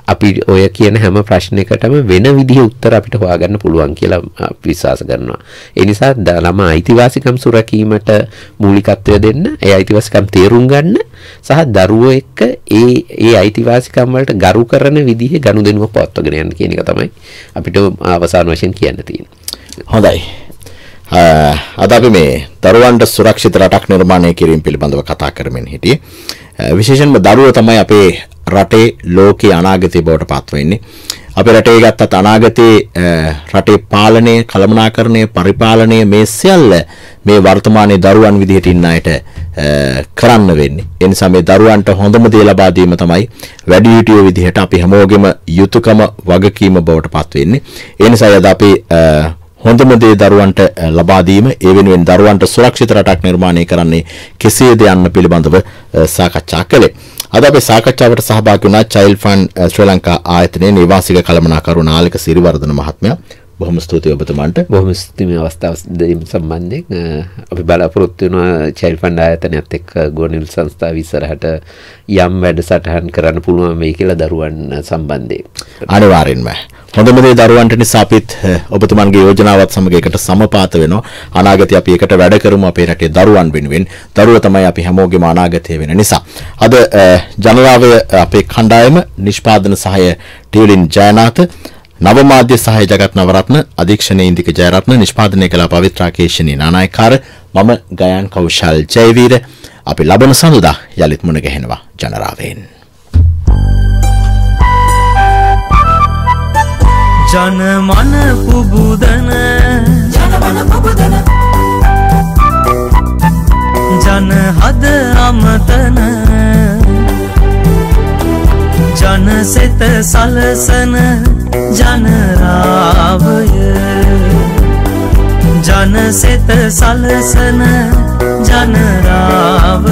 අපි ඔය කියන හැම ප්‍රශ්නයකටම වෙන විදිහ උත්තර අපිට හොයාගන්න පුළුවන් කියලා විශ්වාස කරනවා. ඒ නිසා ළමා අයිතිවාසිකම් සුරකීමට මූලිකත්වය දෙන්න, ඒ අයිතිවාසිකම් තේරුම් ගන්න සහ දරුවෝ එක්ක ඒ ඒ අයිතිවාසිකම් වලට ගරු කරන විදිහේ ගනුදෙනුවක් පවත්වාගෙන යන්න කියන එක තමයි අපිට අවසාන වශයෙන් කියන්න තියෙන්නේ. හොඳයි. අද අපි මේ දරුවන්ට සුරක්ෂිත රටක් නිර්මාණය කිරීම පිළිබඳව කතා කරමින් හිටියේ. විශේෂයෙන්ම දරුවෝ තමයි අපේ රටේ ලෝකයේ අනාගතය බවට පත්වෙන්නේ. අපේ රටේ ගත්තත් අනාගතයේ රටේ පාලනය, කළමනාකරණය, පරිපාලනය මේ සියල්ල මේ වර්තමානයේ දරුවන් විදිහට ඉන්න අයට කරන්න වෙන්නේ. ඒ නිසා මේ දරුවන්ට හොඳම දේ ලබා දීම තමයි වැඩිහිටියෝ විදිහට අපි හැමෝගෙම යුතුයකම වගකීම බවට පත් වෙන්නේ. ඒ නිසා යද අපේ හොඳම දේ දරුවන්ට ලබා දීම ඒ වෙනුවෙන් දරුවන්ට සුරක්ෂිත රටක් නිර්මාණය කරන්නේ කෙසේද යන්න පිළිබඳව සාකච්ඡා කළේ. අද අපේ සාකච්ඡාවට සහභාගී වුණා චයිල්ඩ් ෆන්ඩ් ශ්‍රී ලංකා ආයතනයේ නිවාසික කළමනාකරු නාලික සිරිවර්ධන මහත්මයා. බොහොම ස්තුතියි ඔබතුමන්ට බොහොම ස්තුති මේ අවස්ථාව දෙීම සම්බන්ධයෙන් අපි බලාපොරොත්තු වෙනවා චයිල් ෆන්ඩ් ආයතනයත් එක්ක ගෝනිල් සංස්ථාව ඉස්සරහට යම් වැඩසටහන් කරන්න පුළුවන් වෙයි කියලා දරුවන් සම්බන්ධයෙන් අනිවාර්යෙන්ම හොඳම දේ දරුවන්ට නිසා අපිත් ඔබතුමන්ගේ යෝජනාවත් සමග එකට සමපාත වෙනවා අනාගතේ අපි එකට වැඩ කරමු අපේ රටේ දරුවන් වෙනුවෙන් දරුවෝ තමයි අපි හැමෝගෙම අනාගතය වෙන නිසා අද ජනරාවේ අපේ කණ්ඩායම නිෂ්පාදන සහය ටියුලින් ජයනාත නවමාධ්‍ය සහය ජගත් නවරත්න අධීක්ෂණයේ ඉන්දික ජයරත්න නිෂ්පාදනය කළ පවිත්‍රා කේශිනී නානායකාර මම ගයන් කෞශල් ජයවීර අපි ලබන සඳුදා යලිත් මුණ ගැහෙනවා ජනරාවෙන් ජනමන පුබුදන ජනමන පුබුදන ජන හද අමතන ජන සෙත සලසන ජනරාවය ජනසෙත සලසන ජනරාවය